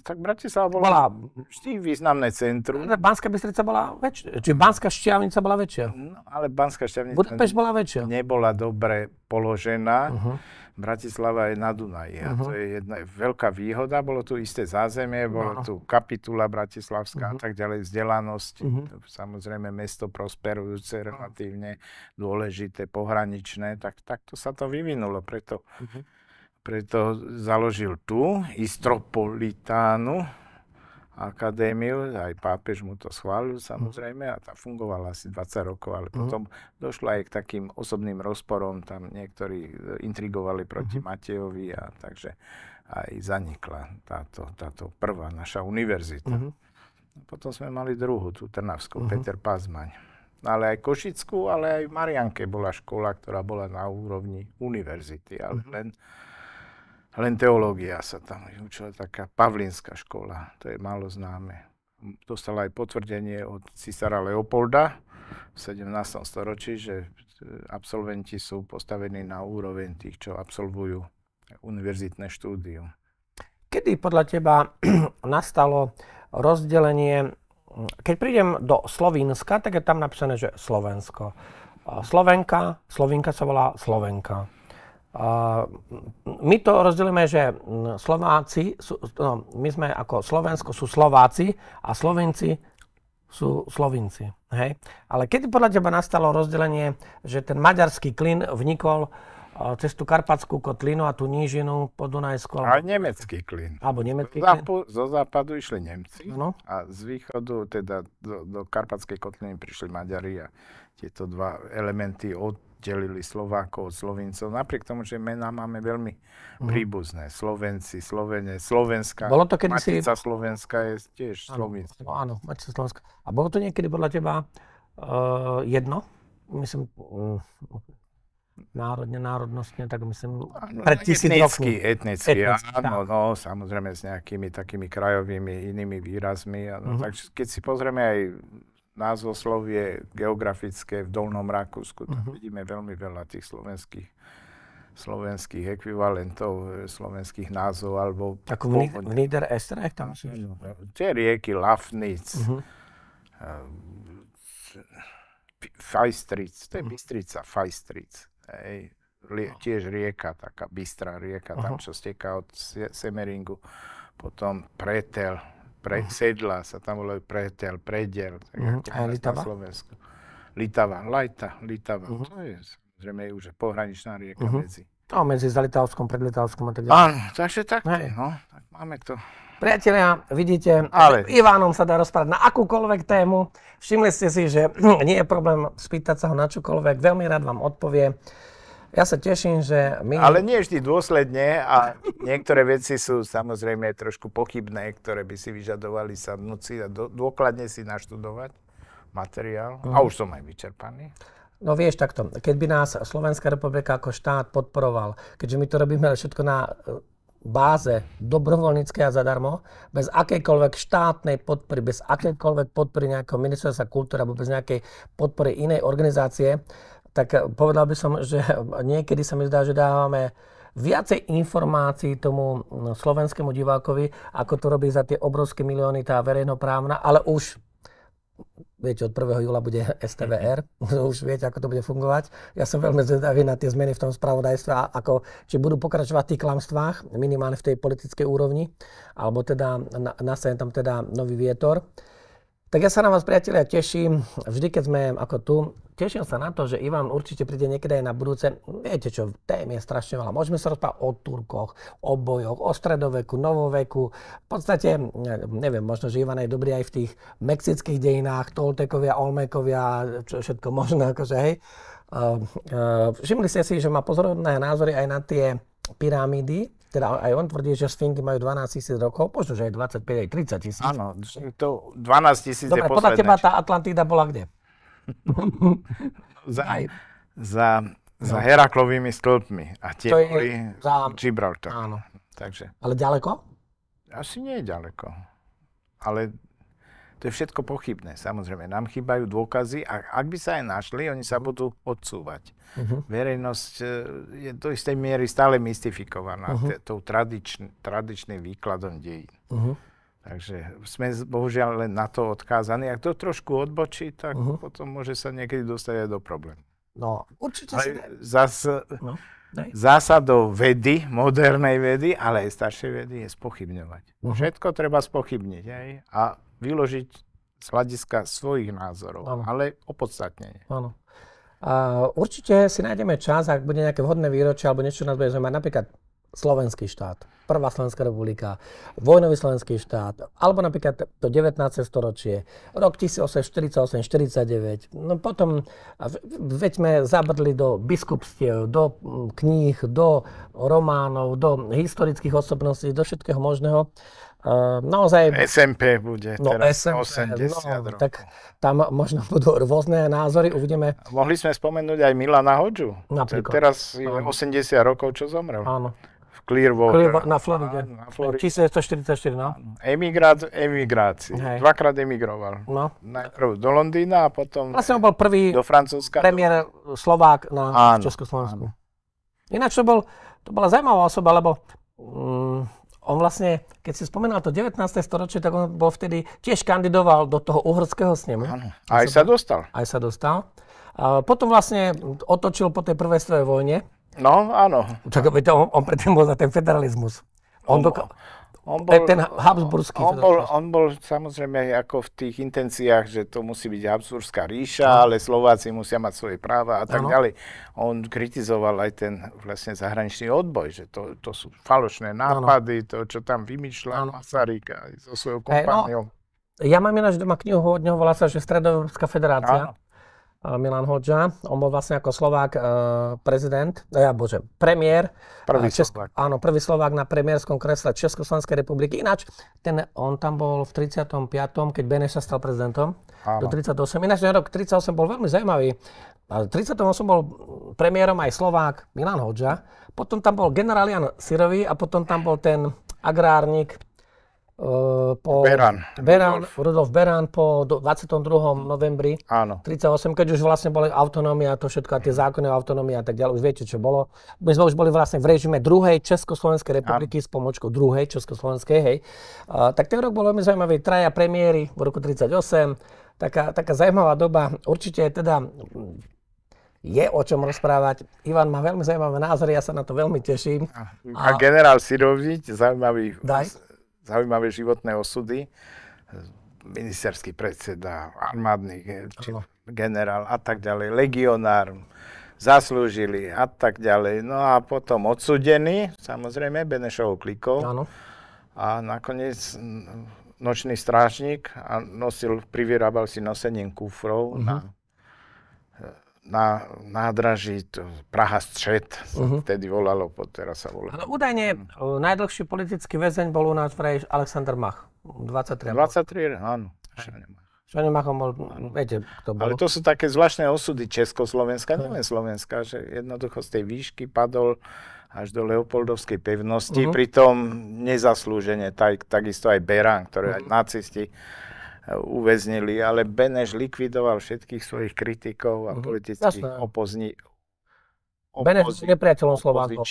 Tak Bratislava bola, bola vždy významné centrum. Banská Bystrica bola väčšia, čiže Banská Šťavnica bola väčšia. No, ale Banská Šťavnica Budapešť bola väčšia. nebola dobre položená. Uh-huh. Bratislava je na Dunaji a uh-huh. to je jedna veľká výhoda. Bolo tu isté zázemie, bolo uh-huh. tu kapitula bratislavská uh-huh. a tak ďalej, vzdelanosť. Uh-huh. Samozrejme mesto prosperujúce, relatívne dôležité, pohraničné. Tak, tak to sa to vyvinulo, preto... Uh-huh preto založil tu Istropolitánu akadémiu, aj pápež mu to schválil samozrejme a tá fungovala asi 20 rokov, ale uh-huh. potom došlo aj k takým osobným rozporom, tam niektorí e, intrigovali proti uh-huh. Matejovi a takže aj zanikla táto, táto prvá naša univerzita. Uh-huh. Potom sme mali druhú, tú Trnavskú, uh-huh. Peter Pazmaň. No, ale aj Košickú, ale aj v Marianke bola škola, ktorá bola na úrovni univerzity, ale uh-huh. len len teológia sa tam učila, taká pavlínska škola, to je málo známe. Dostala aj potvrdenie od cisára Leopolda v 17. storočí, že e, absolventi sú postavení na úroveň tých, čo absolvujú univerzitné štúdium. Kedy podľa teba nastalo rozdelenie, keď prídem do Slovenska, tak je tam napísané, že Slovensko. Slovenka, Slovinka sa volá Slovenka. My to rozdelíme, že mm, Slováci, sú, no, my sme ako Slovensko sú Slováci a Slovenci sú Slovinci. Hej? Ale kedy podľa teba nastalo rozdelenie, že ten maďarský klin vnikol e, cez tú Karpatskú kotlinu a tú nížinu po Dunajsku. A nemecký klin. Alebo nemecký klin. Zápu, zo západu išli Nemci ano. a z východu, teda do, do Karpatskej kotliny prišli Maďari a tieto dva elementy od, delili Slovákov od Slovincov, napriek tomu, že mená máme veľmi mm. príbuzné. Slovenci, Slovene, Slovenska. Bolo to kedysi... Matica si... Slovenska je tiež Slovinsko. No áno, Matica Slovenska. A bolo to niekedy podľa teba uh, jedno? Myslím, uh, národne, národnostne, tak myslím, ano, pred no, tisíc etnicky, rokov. Etnicky, etnicky áno, no, samozrejme s nejakými takými krajovými inými výrazmi. Ano, uh-huh. Mhm. Takže keď si pozrieme aj je geografické v Dolnom Rakúsku. Tam uh-huh. vidíme veľmi veľa tých slovenských slovenských ekvivalentov, e, slovenských názov, alebo... Ako v, v Niederösterreich tam sú? Tie rieky, Lafnic, uh-huh. Fajstric, to je mhm. Bystrica, Fajstric. Hej. Lie, no. tiež rieka, taká bystrá rieka, uh-huh. tam čo steká od Semeringu. Potom Pretel, pre, uh-huh. sedla sa tam volajú pretel, predel, tak uh-huh. ako Litava? na Slovensku. Litava, Lajta, Litava, uh-huh. to je zrejme už pohraničná rieka uh-huh. medzi. No, medzi Zalitavskom, Predlitavskom a tak ďalej. Áno, takže tak. Hey. no, tak máme to. Priatelia, vidíte, Ale... Ivánom sa dá rozprávať na akúkoľvek tému. Všimli ste si, že nie je problém spýtať sa ho na čokoľvek. Veľmi rád vám odpovie. Ja sa teším, že my... Ale nie vždy dôsledne a niektoré veci sú samozrejme trošku pochybné, ktoré by si vyžadovali sa vnúci a do, dôkladne si naštudovať materiál. Mm. A mhm. už som aj vyčerpaný. No vieš takto, keď by nás Slovenská republika ako štát podporoval, keďže my to robíme všetko na e, báze dobrovoľnícke a zadarmo, bez akejkoľvek štátnej podpory, bez akejkoľvek podpory nejakého ministerstva kultúry alebo bez nejakej podpory inej organizácie, tak eh, povedal by som, že niekedy sa mi zdá, že dávame viacej informácií tomu mm, slovenskému divákovi, ako to robí za tie obrovské milióny tá verejnoprávna, ale už viete, od 1. júla bude STVR, už viete, ako to bude fungovať. Ja som veľmi zvedavý na tie zmeny v tom spravodajstve, ako, či budú pokračovať v tých klamstvách, minimálne v tej politickej úrovni, alebo teda nastane tam teda nový vietor. Tak ja sa na vás, priatelia, teším. Vždy, keď sme ako tu, teším sa na to, že Ivan určite príde niekedy aj na budúce. Viete čo, tém je strašne veľa. Môžeme sa rozprávať o Turkoch, o bojoch, o stredoveku, novoveku. V podstate, neviem, možno, že Ivan je dobrý aj v tých mexických dejinách, Toltekovia, Olmekovia, čo všetko možné, akože hej. Uh, uh, všimli ste si, že má pozorovné názory aj na tie pyramídy, teda aj on tvrdí, že sfinky majú 12 tisíc rokov, možno, že aj 25, aj 30 tisíc. Áno, to 12 tisíc je posledné. Podľa teba tá Atlantida bola kde? za, aj. za, za no. Heraklovými stĺpmi a tie to boli za... Gibraltar. Áno. Takže. Ale ďaleko? Asi nie je ďaleko. Ale to je všetko pochybné. Samozrejme, nám chýbajú dôkazy a ak by sa aj našli, oni sa budú odsúvať. Uh-huh. Verejnosť e, je do istej miery stále mystifikovaná uh-huh. tou tradičn- tradičným výkladom dejín. Uh-huh. Takže sme bohužiaľ len na to odkázaní. Ak to trošku odbočí, tak uh-huh. potom môže sa niekedy dostať aj do problému. No, určite aj, si... Zas, no, zásadou vedy, modernej vedy, ale aj staršej vedy je spochybňovať. Uh-huh. Všetko treba spochybniť. Aj? A vyložiť z hľadiska svojich názorov, ano. ale opodstatnenie. Áno. určite si nájdeme čas, ak bude nejaké vhodné výročie alebo niečo nás bude zaujímať, napríklad Slovenský štát, Prvá Slovenská republika, Vojnový Slovenský štát, alebo napríklad to 19. storočie, rok 1848-49. No potom, veď sme do biskupstiev, do mm, kníh, do románov, do historických osobností, do všetkého možného. Ehm, naozaj... SMP bude no, teraz SMP, 80 no, rokov. Tak tam možno budú rôzne názory, uvidíme. Mohli sme spomenúť aj Milana Hodžu. Napríklad. Teraz je 80 rokov, čo zomrel. Áno. V Clearwater. Clearwater na Floride. Na Floride. 1944, no. Emigrát, emigrácii. Hej. Dvakrát emigroval. No. Najprv do Londýna a potom... Vlastne on bol prvý do Francúzska. premiér do... Slovák na áno, Československu. Áno. Ináč to, bol, to bola zaujímavá osoba, lebo mm, on vlastne, keď si spomenal to 19. storočie, tak on bol vtedy, tiež kandidoval do toho uhorského snemu. Áno. Aj sa dostal. Aj sa dostal. A potom vlastne otočil po tej prvej svojej vojne. No, áno. Tak on, on predtým bol za ten federalizmus. On, on, doka- on bol, ten Habsburský. On bol, on bol samozrejme ako v tých intenciách, že to musí byť Habsburská ríša, no. ale Slováci musia mať svoje práva a tak ano. ďalej. On kritizoval aj ten vlastne zahraničný odboj, že to, to sú falošné nápady, ano. to, čo tam vymýšľa Masaryk so svojou kompániou. Hey, no. Ja mám ináč doma knihu od neho, volá sa, že Stredoeurópska federácia. Ano. Milan Hodža. On bol vlastne ako Slovák e, prezident, prezident, ja bože, premiér. E, prvý Česk- Slovák. Áno, prvý Slovák na premiérskom kresle Československej republiky. Ináč, ten, on tam bol v 35., keď Beneš sa stal prezidentom. Áno. Do 38. Ináč ten rok 38 bol veľmi zaujímavý. A v 38 bol premiérom aj Slovák Milan Hodža. Potom tam bol generál Jan Sirovi a potom tam bol ten agrárnik po Beran. Beran Rudolf Beran po 22. novembri 1938, keď už vlastne bola autonómia, to všetko, tie zákony o autonómii a tak ďalej, už viete, čo bolo. My sme už boli vlastne v režime druhej Československej republiky ano. s pomočkou druhej Československej, hej. Uh, tak ten rok bol veľmi zaujímavý, traja premiéry v roku 1938. taká, taká zaujímavá doba. Určite teda je o čom rozprávať. Ivan má veľmi zaujímavé názory, ja sa na to veľmi teším. A, a generál Sirovič, zaujímavý Daj zaujímavé životné osudy. Ministerský predseda, armádny či, generál a tak ďalej, legionár, zaslúžili a tak ďalej. No a potom odsudený, samozrejme, Benešovou klikou. Áno. A nakoniec nočný strážnik a nosil, privyrábal si nosením kufrov uh-huh. na mhm na nádraží Praha střed, uh-huh. Mhm. vtedy volalo, teraz sa volá. No, údajne najdlhší politický väzeň bol u nás vraj Alexander Mach, 23 23, áno. Mach. bol, áno. viete, kto bol. Ale to sú také zvláštne osudy Československa, uh-huh. nielen Slovenska, že jednoducho z tej výšky padol až do Leopoldovskej pevnosti, uh-huh. pritom nezaslúžene, tak, takisto aj Berán, ktorý uh-huh. aj mhm. nacisti uväznili, ale Beneš likvidoval všetkých svojich kritikov a mhm. politických Jasné. opozni- Beneš je nepriateľom Slovákov.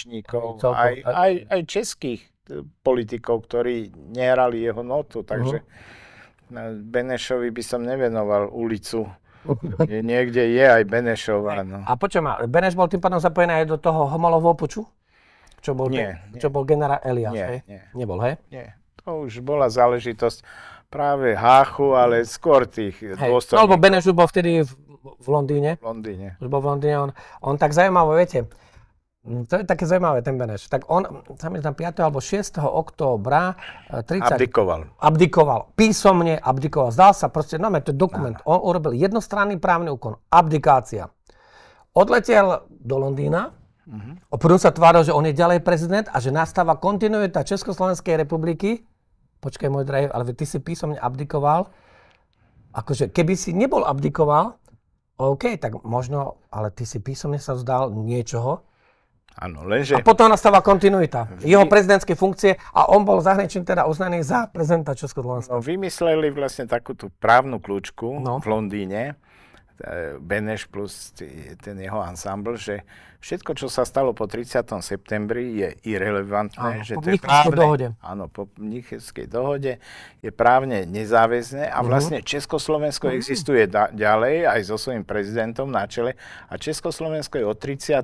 Aj, aj, aj českých e, politikov, ktorí nehrali jeho notu, mhm. takže mm-hmm. Benešovi by som nevenoval ulicu. Niekde je aj Benešov, áno. A počujem, Beneš bol tým pádom zapojený aj do toho Homolovho puču? Čo bol, nie, ten, nie. Čo bol generál Elias, nie, hej? Nie. Nebol, hej? Nie. To už bola záležitosť práve Háchu, ale skôr tých dôstojníkov. No, lebo Beneš bol vtedy v, v Londýne. V Londýne. Už bol v Londýne. On, on tak zaujímavo, viete, mm, to je také zaujímavé, ten Beneš. Tak on, tam tam 5. alebo 6. októbra 30... E, abdikoval. Abdikoval. Písomne abdikoval. Zdal sa proste, no to je dokument. No. On urobil jednostranný právny úkon. Abdikácia. Odletel do Londýna. Uh-huh. Mhm. Oprvom sa tváril, že on je ďalej prezident a že nastáva kontinuita Československej republiky počkaj môj drahý, ale ty si písomne abdikoval, akože keby si nebol abdikoval, OK, tak možno, ale ty si písomne sa vzdal niečoho. Áno, lenže... A potom nastáva kontinuita. Vy... Jeho prezidentské funkcie a on bol zahraničný teda uznaný za prezidenta Československa. No, vymysleli vlastne takúto právnu kľúčku no. v Londýne, E, Beneš plus ten jeho ansambl, že všetko, čo sa stalo po 30. septembri, je irrelevantné. Áno, že po Mnichovskej dohode. Áno, po Mnichovskej dohode je právne nezáväzné a mhm. vlastne Československo uh-huh. existuje da- ďalej aj so svojím prezidentom na čele a Československo je od 30.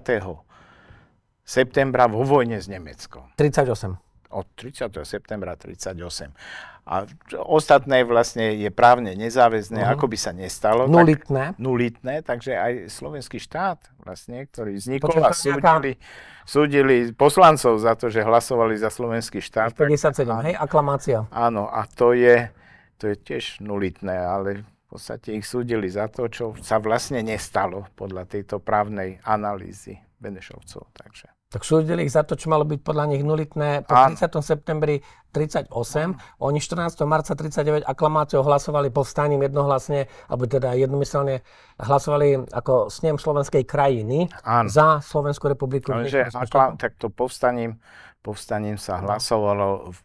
septembra vo vojne s Nemeckom. 38 od 30. septembra 38. A ostatné vlastne je právne nezáväzné, uh-huh. ako by sa nestalo. Nulitné. Tak, nulitné, takže aj slovenský štát vlastne, ktorý vznikol Počuť, a súdili, nejaká... súdili poslancov za to, že hlasovali za slovenský štát. 57, a, hej, aklamácia. Áno, a to je, to je tiež nulitné, ale v podstate ich súdili za to, čo sa vlastne nestalo podľa tejto právnej analýzy Benešovcov. Takže tak súdili ich za to, čo malo byť podľa nich nulitné po 30. septembri 38. Oni 14. marca 39 aklamáciou hlasovali povstaním jednohlasne, alebo teda jednomyselne hlasovali ako snem slovenskej krajiny a... za Slovenskú republiku. No, že akla- tak to povstaním, povstaním sa no. hlasovalo v,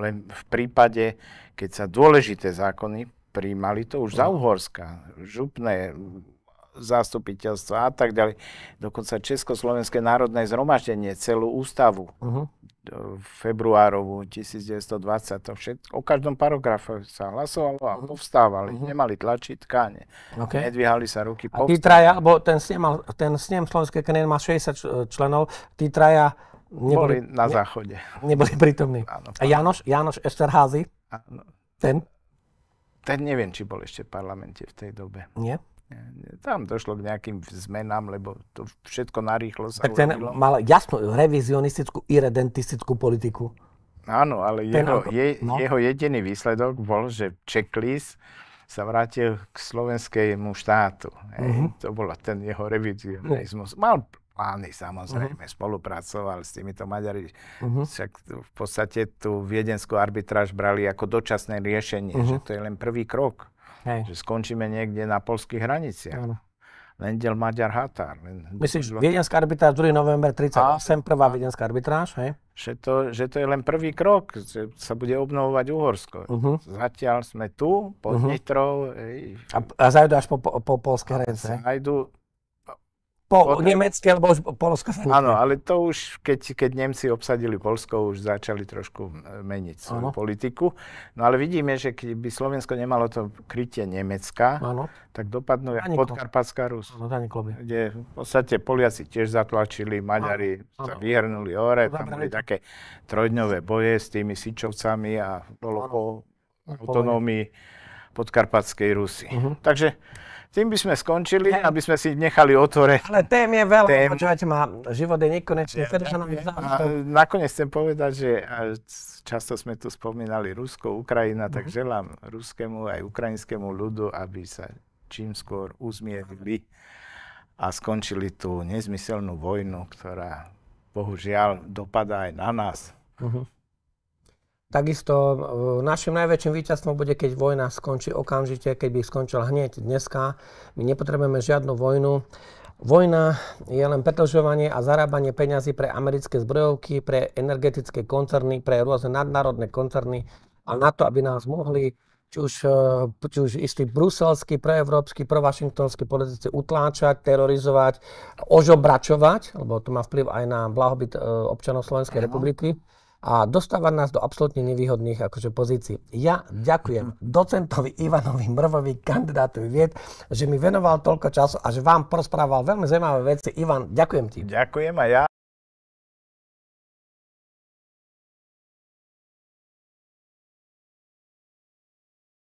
len v prípade, keď sa dôležité zákony príjmali, to už no. za Uhorska, župné, zastupiteľstva a tak ďalej. Dokonca Československé národné zhromaždenie, celú ústavu uh-huh. februárovú 1920, to všetko, o každom paragrafe sa hlasovalo a uh-huh. povstávali. Uh-huh. Nemali tlačiť tkáne. okay. nedvíhali sa ruky. A tí traja, bo ten snem, mal, ten snem Slovenskej krajiny má 60 členov, tí traja neboli, boli na záchode. Ne, neboli prítomní. Áno, a Janoš, Janoš Esterházy, Ten? Ten neviem, či bol ešte v parlamente v tej dobe. Nie? Tam došlo k nejakým zmenám, lebo to všetko narýchlo sa Tak ten urobilo. mal jasnú revizionistickú, iredentistickú politiku. Áno, ale jeho, ako, je, no? jeho jediný výsledok bol, že checklist sa vrátil k slovenskému štátu. Mm-hmm. To bol ten jeho revizionizmus. No. Mal plány samozrejme, mm-hmm. spolupracoval s týmito Maďari. Mm-hmm. Však v podstate tú viedenskú arbitráž brali ako dočasné riešenie, mm-hmm. že to je len prvý krok. Hej. Že skončíme niekde na polských hraniciach. Áno. Lendel Maďar Határ. Len... Myslíš, viedenská arbitráž 2. november 38. A, prvá viedenská arbitráž, hej? Že to, že to je len prvý krok, že sa bude obnovovať Uhorsko. Uh-huh. Zatiaľ sme tu, pod uh-huh. Nitrou. Hej. A, a zajdu až po, po, po polské hranice. Zajdu po Potom... nemecky alebo už Polsko sa Áno, ale to už, keď, keď Nemci obsadili Polsko, už začali trošku meniť svoju ano. politiku. No ale vidíme, že keby Slovensko nemalo to krytie Nemecka, ano. tak dopadnú Ani podkarpatská Rus. Ano, kde v podstate Poliaci tiež zatlačili, Maďari ano. sa vyhrnuli hore, tam boli také trojdňové boje s tými Sičovcami a bolo po autonómii podkarpatskej Rusy. Uh-huh. Mhm. Takže tým by sme skončili, ja. aby sme si nechali otvore. Ale tém je veľa, tém. počúvate ma, život je nekonečný, ja, ja, ja, Nakoniec chcem povedať, že často sme tu spomínali Rusko, Ukrajina, tak mm-hmm. želám ruskému aj ukrajinskému ľudu, aby sa čím skôr uzmierili a skončili tú nezmyselnú vojnu, ktorá bohužiaľ dopadá aj na nás. Uh-huh. Takisto e, našim najväčším víťazstvom bude, keď vojna skončí okamžite, keď by skončila hneď dneska. My nepotrebujeme žiadnu vojnu. Vojna je len predlžovanie a zarábanie peňazí pre americké zbrojovky, pre energetické koncerny, pre rôzne nadnárodné koncerny a na to, aby nás mohli či už, e, či už istý bruselský, proevropský, provašingtonský politici utláčať, terorizovať, ožobračovať, lebo to má vplyv aj na blahobyt e, občanov Slovenskej no. republiky a dostáva nás do absolútne nevýhodných akože, pozícií. Ja ďakujem mhm. docentovi Ivanovi Mrvovi, kandidátovi vied, že mi venoval toľko času a že vám porozprával veľmi zaujímavé veci. Ivan, ďakujem ti. Ďakujem a ja.